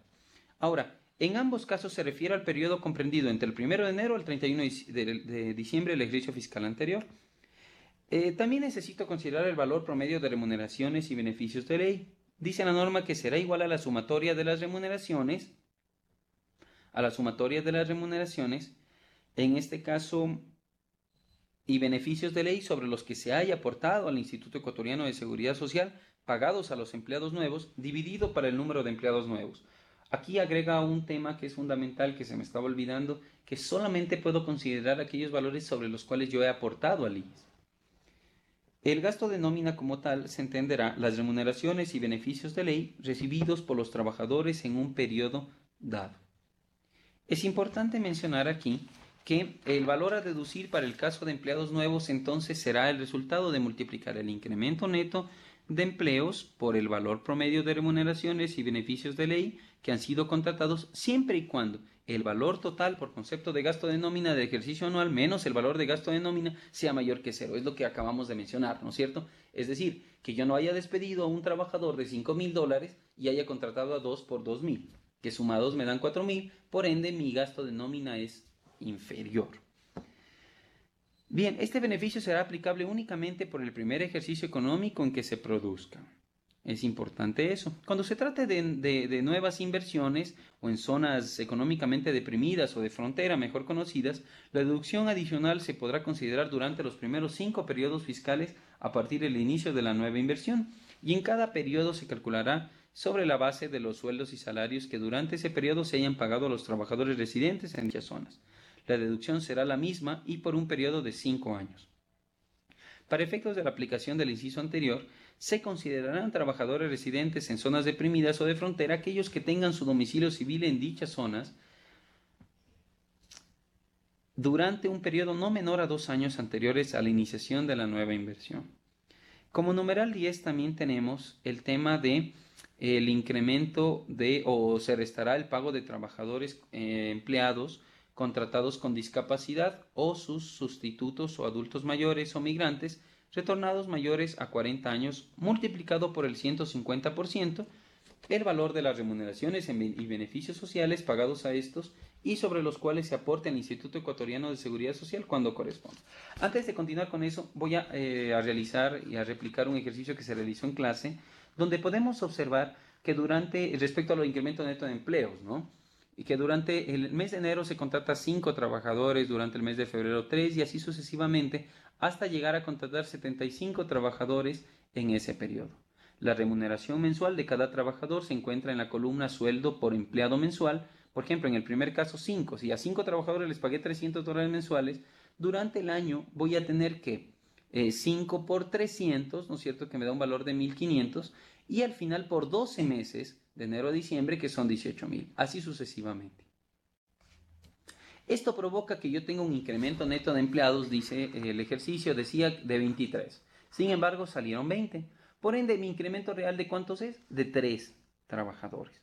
A: Ahora, en ambos casos se refiere al periodo comprendido entre el 1 de enero al 31 de diciembre del ejercicio fiscal anterior eh, también necesito considerar el valor promedio de remuneraciones y beneficios de ley. Dice la norma que será igual a la sumatoria de las remuneraciones, a la sumatoria de las remuneraciones, en este caso, y beneficios de ley sobre los que se haya aportado al Instituto Ecuatoriano de Seguridad Social pagados a los empleados nuevos, dividido para el número de empleados nuevos. Aquí agrega un tema que es fundamental que se me estaba olvidando, que solamente puedo considerar aquellos valores sobre los cuales yo he aportado al IES. El gasto de nómina como tal se entenderá las remuneraciones y beneficios de ley recibidos por los trabajadores en un periodo dado. Es importante mencionar aquí que el valor a deducir para el caso de empleados nuevos entonces será el resultado de multiplicar el incremento neto de empleos por el valor promedio de remuneraciones y beneficios de ley que han sido contratados siempre y cuando el valor total por concepto de gasto de nómina de ejercicio anual menos el valor de gasto de nómina sea mayor que cero. Es lo que acabamos de mencionar, ¿no es cierto? Es decir, que yo no haya despedido a un trabajador de 5 mil dólares y haya contratado a dos por 2 mil, que sumados me dan 4 mil, por ende mi gasto de nómina es inferior. Bien, este beneficio será aplicable únicamente por el primer ejercicio económico en que se produzca. Es importante eso. Cuando se trate de, de, nuevas inversiones o en zonas económicamente deprimidas o de frontera mejor conocidas, la deducción adicional se podrá considerar durante los primeros cinco periodos fiscales a partir del inicio de la nueva inversión y en cada periodo se calculará sobre la base de los sueldos y salarios que durante ese periodo se hayan pagado a los trabajadores residentes en dichas zonas. La deducción será la misma y por un periodo de cinco años. Para efectos de la aplicación del inciso anterior, se considerarán trabajadores residentes en zonas deprimidas o de frontera aquellos que tengan su domicilio civil en dichas zonas durante un periodo no menor a dos años anteriores a la iniciación de la nueva inversión. Como numeral 10 también tenemos el tema de el incremento de o se restará el pago de trabajadores eh, empleados contratados con discapacidad o sus sustitutos o adultos mayores o migrantes retornados mayores a 40 años multiplicado por el 150%, el valor de las remuneraciones y beneficios sociales pagados a estos y sobre los cuales se aporta el Instituto Ecuatoriano de Seguridad Social cuando corresponda. Antes de continuar con eso, voy eh, a, realizar y a replicar un ejercicio que se realizó en clase, donde podemos observar que durante, respecto a los incrementos netos de empleos, ¿no? y que durante el mes de enero se contrata 5 trabajadores, durante el mes de febrero 3 y así sucesivamente hasta llegar a contratar 75 trabajadores en ese periodo. La remuneración mensual de cada trabajador se encuentra en la columna sueldo por empleado mensual, por ejemplo, en el primer caso 5, si a 5 trabajadores les pagué 300 dólares mensuales, durante el año voy a tener que 5 eh, por 300, ¿no es cierto?, que me da un valor de 1500, y al final por 12 meses de enero a diciembre, que son 18,000. así sucesivamente. Esto provoca que yo tenga un incremento neto de empleados, dice eh, el ejercicio, decía de 23. Sin embargo, salieron 20. Por ende, mi incremento real de cuántos es? De 3 trabajadores.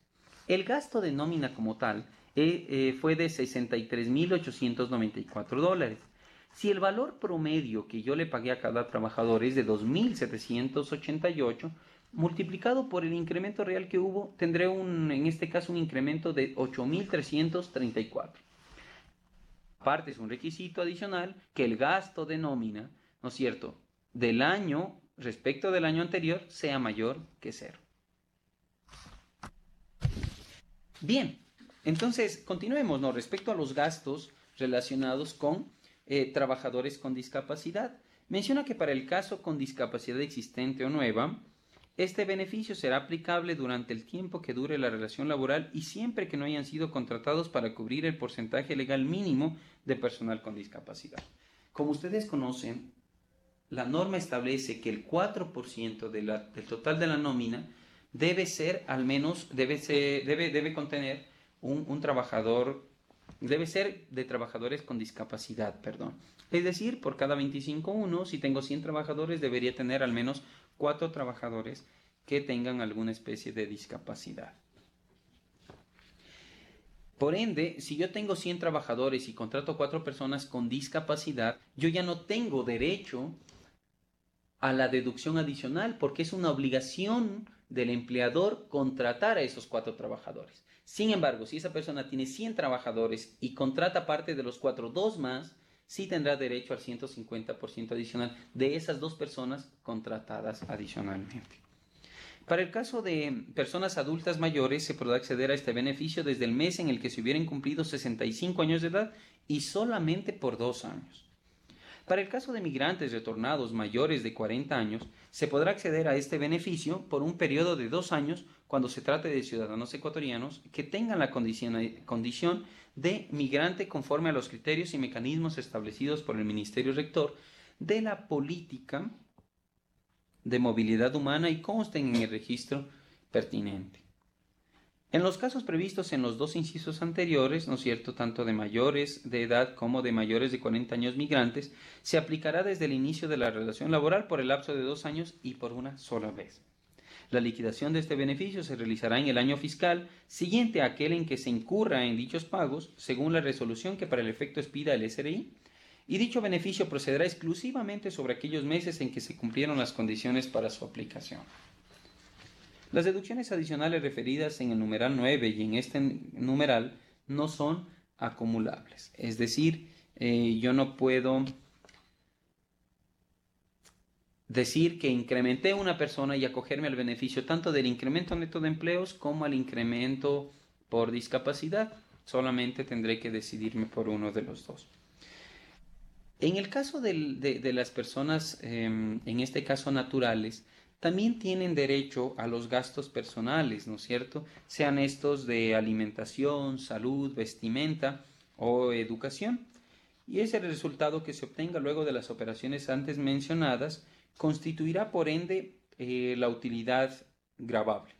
A: El gasto de nómina como tal eh, eh, fue de 63.894 dólares. Si el valor promedio que yo le pagué a cada trabajador es de 2.788, multiplicado por el incremento real que hubo, tendré un, en este caso un incremento de 8.334. Aparte es un requisito adicional que el gasto de nómina, ¿no es cierto?, del año respecto del año anterior sea mayor que cero. Bien, entonces continuemos, ¿no? Respecto a los gastos relacionados con eh, trabajadores con discapacidad. Menciona que para el caso con discapacidad existente o nueva, este beneficio será aplicable durante el tiempo que dure la relación laboral y siempre que no hayan sido contratados para cubrir el porcentaje legal mínimo de personal con discapacidad. Como ustedes conocen, la norma establece que el 4% del total de la nómina debe ser al menos, debe, debe, debe contener un, un trabajador, debe ser de trabajadores con discapacidad, perdón. Es decir, por cada 25 uno, si tengo 100 trabajadores, debería tener al menos cuatro trabajadores que tengan alguna especie de discapacidad. Por ende, si yo tengo 100 trabajadores y contrato cuatro personas con discapacidad, yo ya no tengo derecho a la deducción adicional porque es una obligación del empleador contratar a esos cuatro trabajadores. Sin embargo, si esa persona tiene 100 trabajadores y contrata parte de los cuatro, dos más, sí tendrá derecho al 150% adicional de esas dos personas contratadas adicionalmente. Para el caso de personas adultas mayores, se podrá acceder a este beneficio desde el mes en el que se hubieran cumplido 65 años de edad y solamente por dos años. Para el caso de migrantes retornados mayores de 40 años, se podrá acceder a este beneficio por un periodo de dos años cuando se trate de ciudadanos ecuatorianos que tengan la condición, condición de migrante conforme a los criterios y mecanismos establecidos por el Ministerio Rector de la Política de Movilidad Humana y consten en el registro pertinente. En los casos previstos en los dos incisos anteriores, ¿no cierto?, tanto de mayores de edad como de mayores de 40 años migrantes, se aplicará desde el inicio de la relación laboral por el lapso de dos años y por una sola vez. La liquidación de este beneficio se realizará en el año fiscal siguiente a aquel en que se incurra en dichos pagos, según la resolución que para el efecto expida el SRI, y dicho beneficio procederá exclusivamente sobre aquellos meses en que se cumplieron las condiciones para su aplicación. Las deducciones adicionales referidas en el numeral 9 y en este numeral no son acumulables, es decir, eh, yo no puedo decir que incrementé una persona y acogerme al beneficio tanto del incremento neto de empleos como al incremento por discapacidad. Solamente tendré que decidirme por uno de los dos. En el caso de, las personas, em, en este caso naturales, también tienen derecho a los gastos personales, ¿no es cierto? Sean estos de alimentación, salud, vestimenta o educación. Y es el resultado que se obtenga luego de las operaciones antes mencionadas Constituirá, por ende, eh, la utilidad grabable.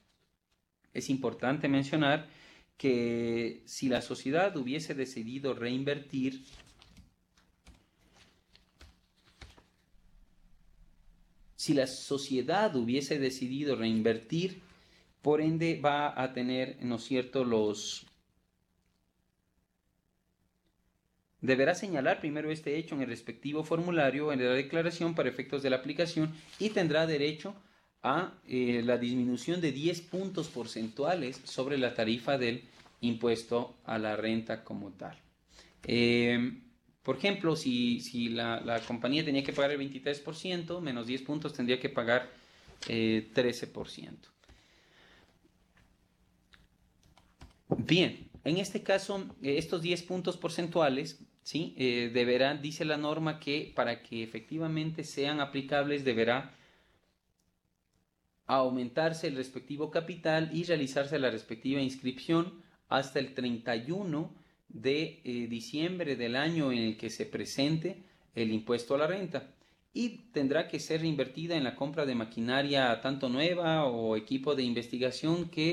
A: Es importante mencionar que si la sociedad hubiese decidido reinvertir si la sociedad hubiese decidido reinvertir, por ende va a tener, ¿no es cierto?, los, Deberá señalar primero este hecho en el respectivo formulario en la declaración para efectos de la aplicación y tendrá derecho a eh, la disminución de 10 puntos porcentuales sobre la tarifa del impuesto a la renta como tal. Em, por ejemplo, si, la, compañía tenía que pagar el 23%, menos 10 puntos tendría que pagar 13%. Eh, Bien, en este caso, estos 10 puntos porcentuales ¿sí? Eh, dice la norma que para que efectivamente sean aplicables deberá aumentarse el respectivo capital y realizarse la respectiva inscripción hasta el 31 de eh, diciembre del año en el que se presente el impuesto a la renta y tendrá que ser invertida en la compra de maquinaria tanto nueva o equipo de investigación que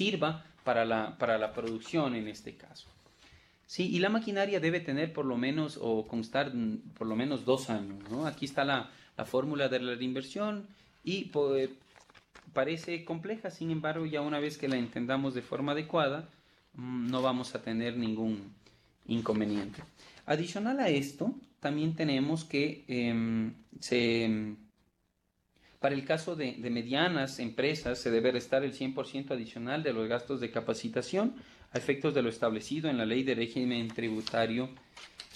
A: sirva para para la producción en este caso. Sí, y la maquinaria debe tener por lo menos o constar mm, por lo menos dos años. ¿no? Aquí está la, fórmula de la reinversión y pues, parece compleja, sin embargo, ya una vez que la entendamos de forma adecuada, mm, no vamos a tener ningún inconveniente. Adicional a esto, también tenemos que em, para el caso de, de, medianas empresas se debe restar el 100% adicional de los gastos de capacitación efectos de lo establecido en la ley de régimen tributario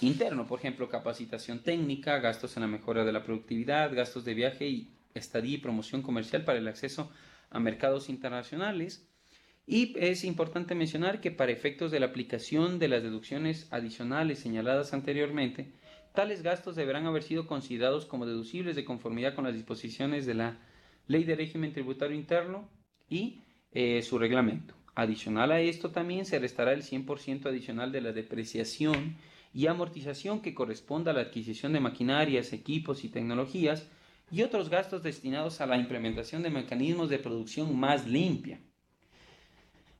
A: interno, por ejemplo, capacitación técnica, gastos en la mejora de la productividad, gastos de viaje y estadía y promoción comercial para el acceso a mercados internacionales. Y es importante mencionar que para efectos de la aplicación de las deducciones adicionales señaladas anteriormente, tales gastos deberán haber sido considerados como deducibles de conformidad con las disposiciones de la Ley de Régimen Tributario Interno y eh, su reglamento. Adicional a esto también se restará el 100% adicional de la depreciación y amortización que corresponda a la adquisición de maquinarias, equipos y tecnologías y otros gastos destinados a la implementación de mecanismos de producción más limpia,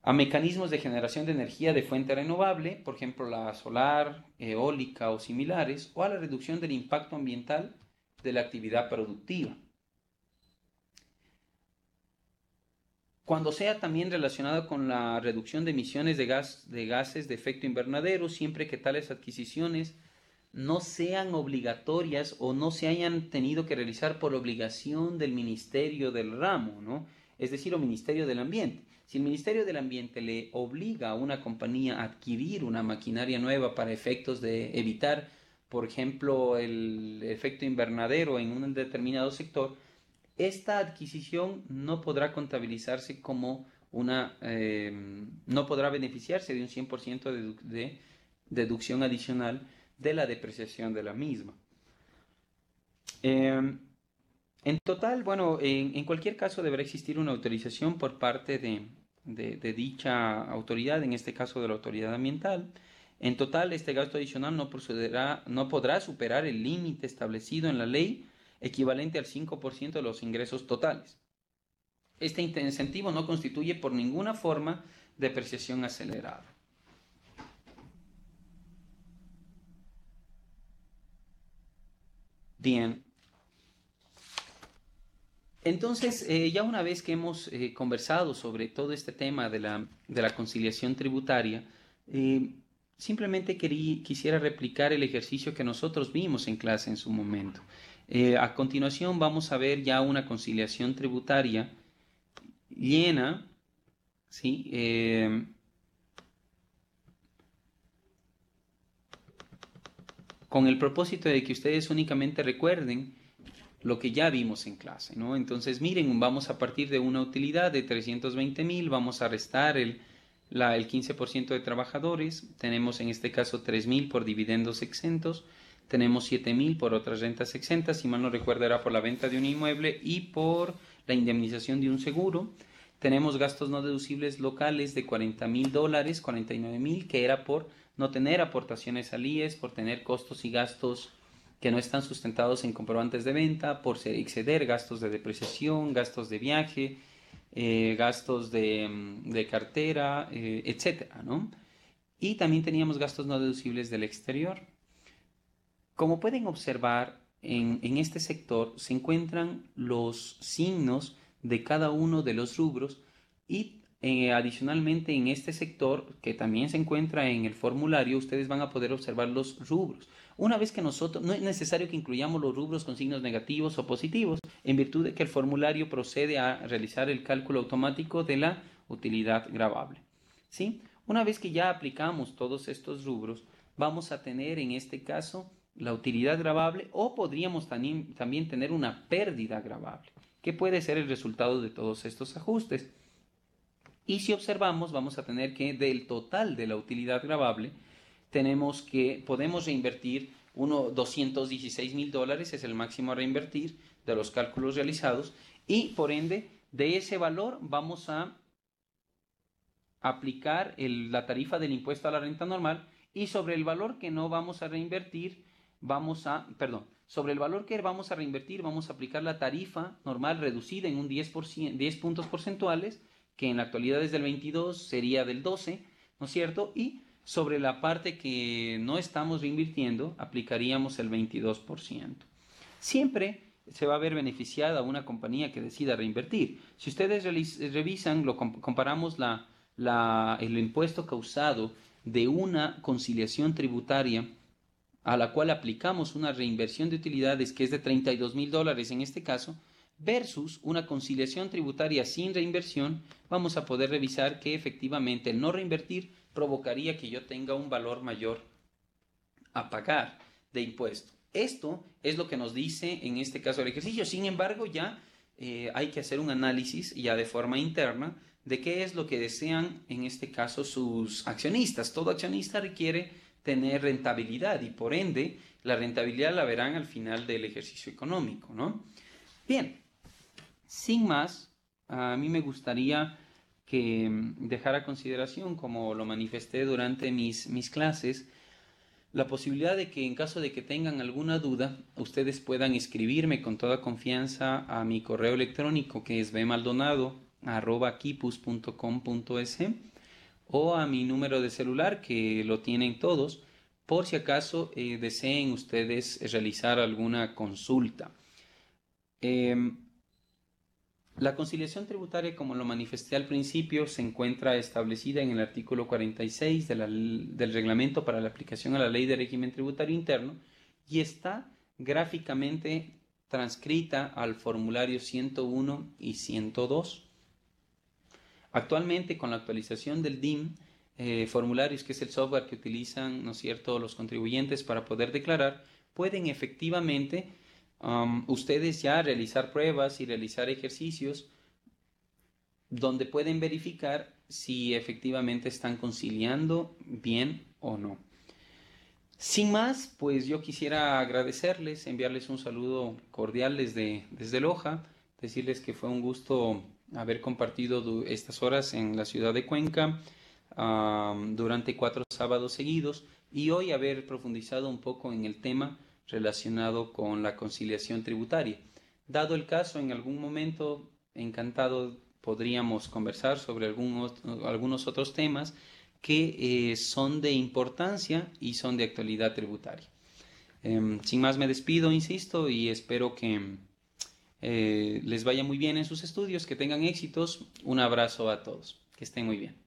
A: a mecanismos de generación de energía de fuente renovable, por ejemplo la solar, eólica o similares, o a la reducción del impacto ambiental de la actividad productiva. cuando sea también relacionado con la reducción de emisiones de, gas, de gases de efecto invernadero, siempre que tales adquisiciones no sean obligatorias o no se hayan tenido que realizar por obligación del Ministerio del Ramo, ¿no? Es decir, o Ministerio del Ambiente. Si el Ministerio del Ambiente le obliga a una compañía a adquirir una maquinaria nueva para efectos de evitar, por ejemplo, el efecto invernadero en un determinado sector, esta adquisición no podrá contabilizarse como una, em, no podrá beneficiarse de un 100% de, deducción adicional de la depreciación de la misma. Em, en total, bueno, en, cualquier caso deberá existir una autorización por parte de, dicha autoridad, en este caso de la autoridad ambiental. En total, este gasto adicional no, procederá, no podrá superar el límite establecido en la ley equivalente al 5% de los ingresos totales. Este incentivo no constituye por ninguna forma depreciación acelerada. Bien. Entonces, eh, ya una vez que hemos eh, conversado sobre todo este tema de la, de la conciliación tributaria, eh, simplemente quisiera replicar el ejercicio que nosotros vimos en clase en su momento. Eh, a continuación vamos a ver ya una conciliación tributaria llena, ¿sí? Eh, con el propósito de que ustedes únicamente recuerden lo que ya vimos en clase, ¿no? Entonces, miren, vamos a partir de una utilidad de 320 mil, vamos a restar el, el 15% de trabajadores, tenemos en este caso 3 mil por dividendos exentos, tenemos mil por otras rentas exentas, si mal no recuerdo era por la venta de un inmueble y por la indemnización de un seguro. Tenemos gastos no deducibles locales de mil dólares, mil que era por no tener aportaciones al IES, por tener costos y gastos que no están sustentados en comprobantes de venta, por exceder gastos de depreciación, gastos de viaje, eh, gastos de, mm, cartera, etc. Eh, etcétera, Y también teníamos gastos no deducibles del exterior, como pueden observar, en, este sector se encuentran los signos de cada uno de los rubros y eh, adicionalmente en este sector que también se encuentra en el formulario ustedes van a poder observar los rubros. Una vez que nosotros, no es necesario que incluyamos los rubros con signos negativos o positivos, en virtud de que el formulario procede a realizar el cálculo automático de la utilidad grabable. ¿sí? Una vez que ya aplicamos todos estos rubros, vamos a tener en este caso la utilidad grabable o podríamos también tener una pérdida grabable, que puede ser el resultado de todos estos ajustes. Y si observamos, vamos a tener que del total de la utilidad grabable, tenemos que podemos reinvertir 216 mil dólares, es el máximo a reinvertir de los cálculos realizados, y por ende, de ese valor vamos a aplicar la tarifa del impuesto a la renta normal y sobre el valor que no vamos a reinvertir vamos a, perdón, sobre el valor que vamos a reinvertir, vamos a aplicar la tarifa normal reducida en un 10%, 10 puntos porcentuales, que en la actualidad es del 22, sería del 12, ¿no es cierto? Y sobre la parte que no estamos reinvirtiendo, aplicaríamos el 22%. Siempre se va a ver beneficiada una compañía que decida reinvertir. Si ustedes revisan, lo comparamos la, la, el impuesto causado de una conciliación tributaria a la cual aplicamos una reinversión de utilidades que es de 32 mil dólares en este caso, versus una conciliación tributaria sin reinversión, vamos a poder revisar que efectivamente el no reinvertir provocaría que yo tenga un valor mayor a pagar de impuesto. Esto es lo que nos dice en este caso el ejercicio. Sin embargo, ya eh, hay que hacer un análisis ya de forma interna de qué es lo que desean en este caso sus accionistas. Todo accionista requiere tener rentabilidad y por ende la rentabilidad la verán al final del ejercicio económico, ¿no? Bien, sin más, a mí me gustaría que mm, dejara consideración, como lo manifesté durante mis, mis clases, la posibilidad de que en caso de que tengan alguna duda, ustedes puedan escribirme con toda confianza a mi correo electrónico que es bmaldonado.com.es o a mi número de celular que lo tienen todos por si acaso eh, deseen ustedes realizar alguna consulta. Em, la conciliación tributaria, como lo manifesté al principio, se encuentra establecida en el artículo 46 del reglamento para la aplicación a la ley de régimen tributario interno y está gráficamente transcrita al formulario 101 y 102. Actualmente con la actualización del DIM, eh, formularios, que es el software que utilizan ¿no es cierto? los contribuyentes para poder declarar, pueden efectivamente ustedes ya realizar pruebas y realizar ejercicios donde pueden verificar si efectivamente están conciliando bien o no. Sin más, pues yo quisiera agradecerles, enviarles un saludo cordial desde, desde Loja, decirles que fue un gusto haber compartido estas horas en la ciudad de Cuenca durante cuatro sábados seguidos y hoy haber profundizado un poco en el tema relacionado con la conciliación tributaria. Dado el caso, en algún momento, encantado, podríamos conversar sobre algunos, algunos otros temas que eh, son de importancia y son de actualidad tributaria. Em, sin más me despido, insisto, y espero que eh, les vaya muy bien en sus estudios, que tengan éxitos. Un abrazo a todos, que estén muy bien.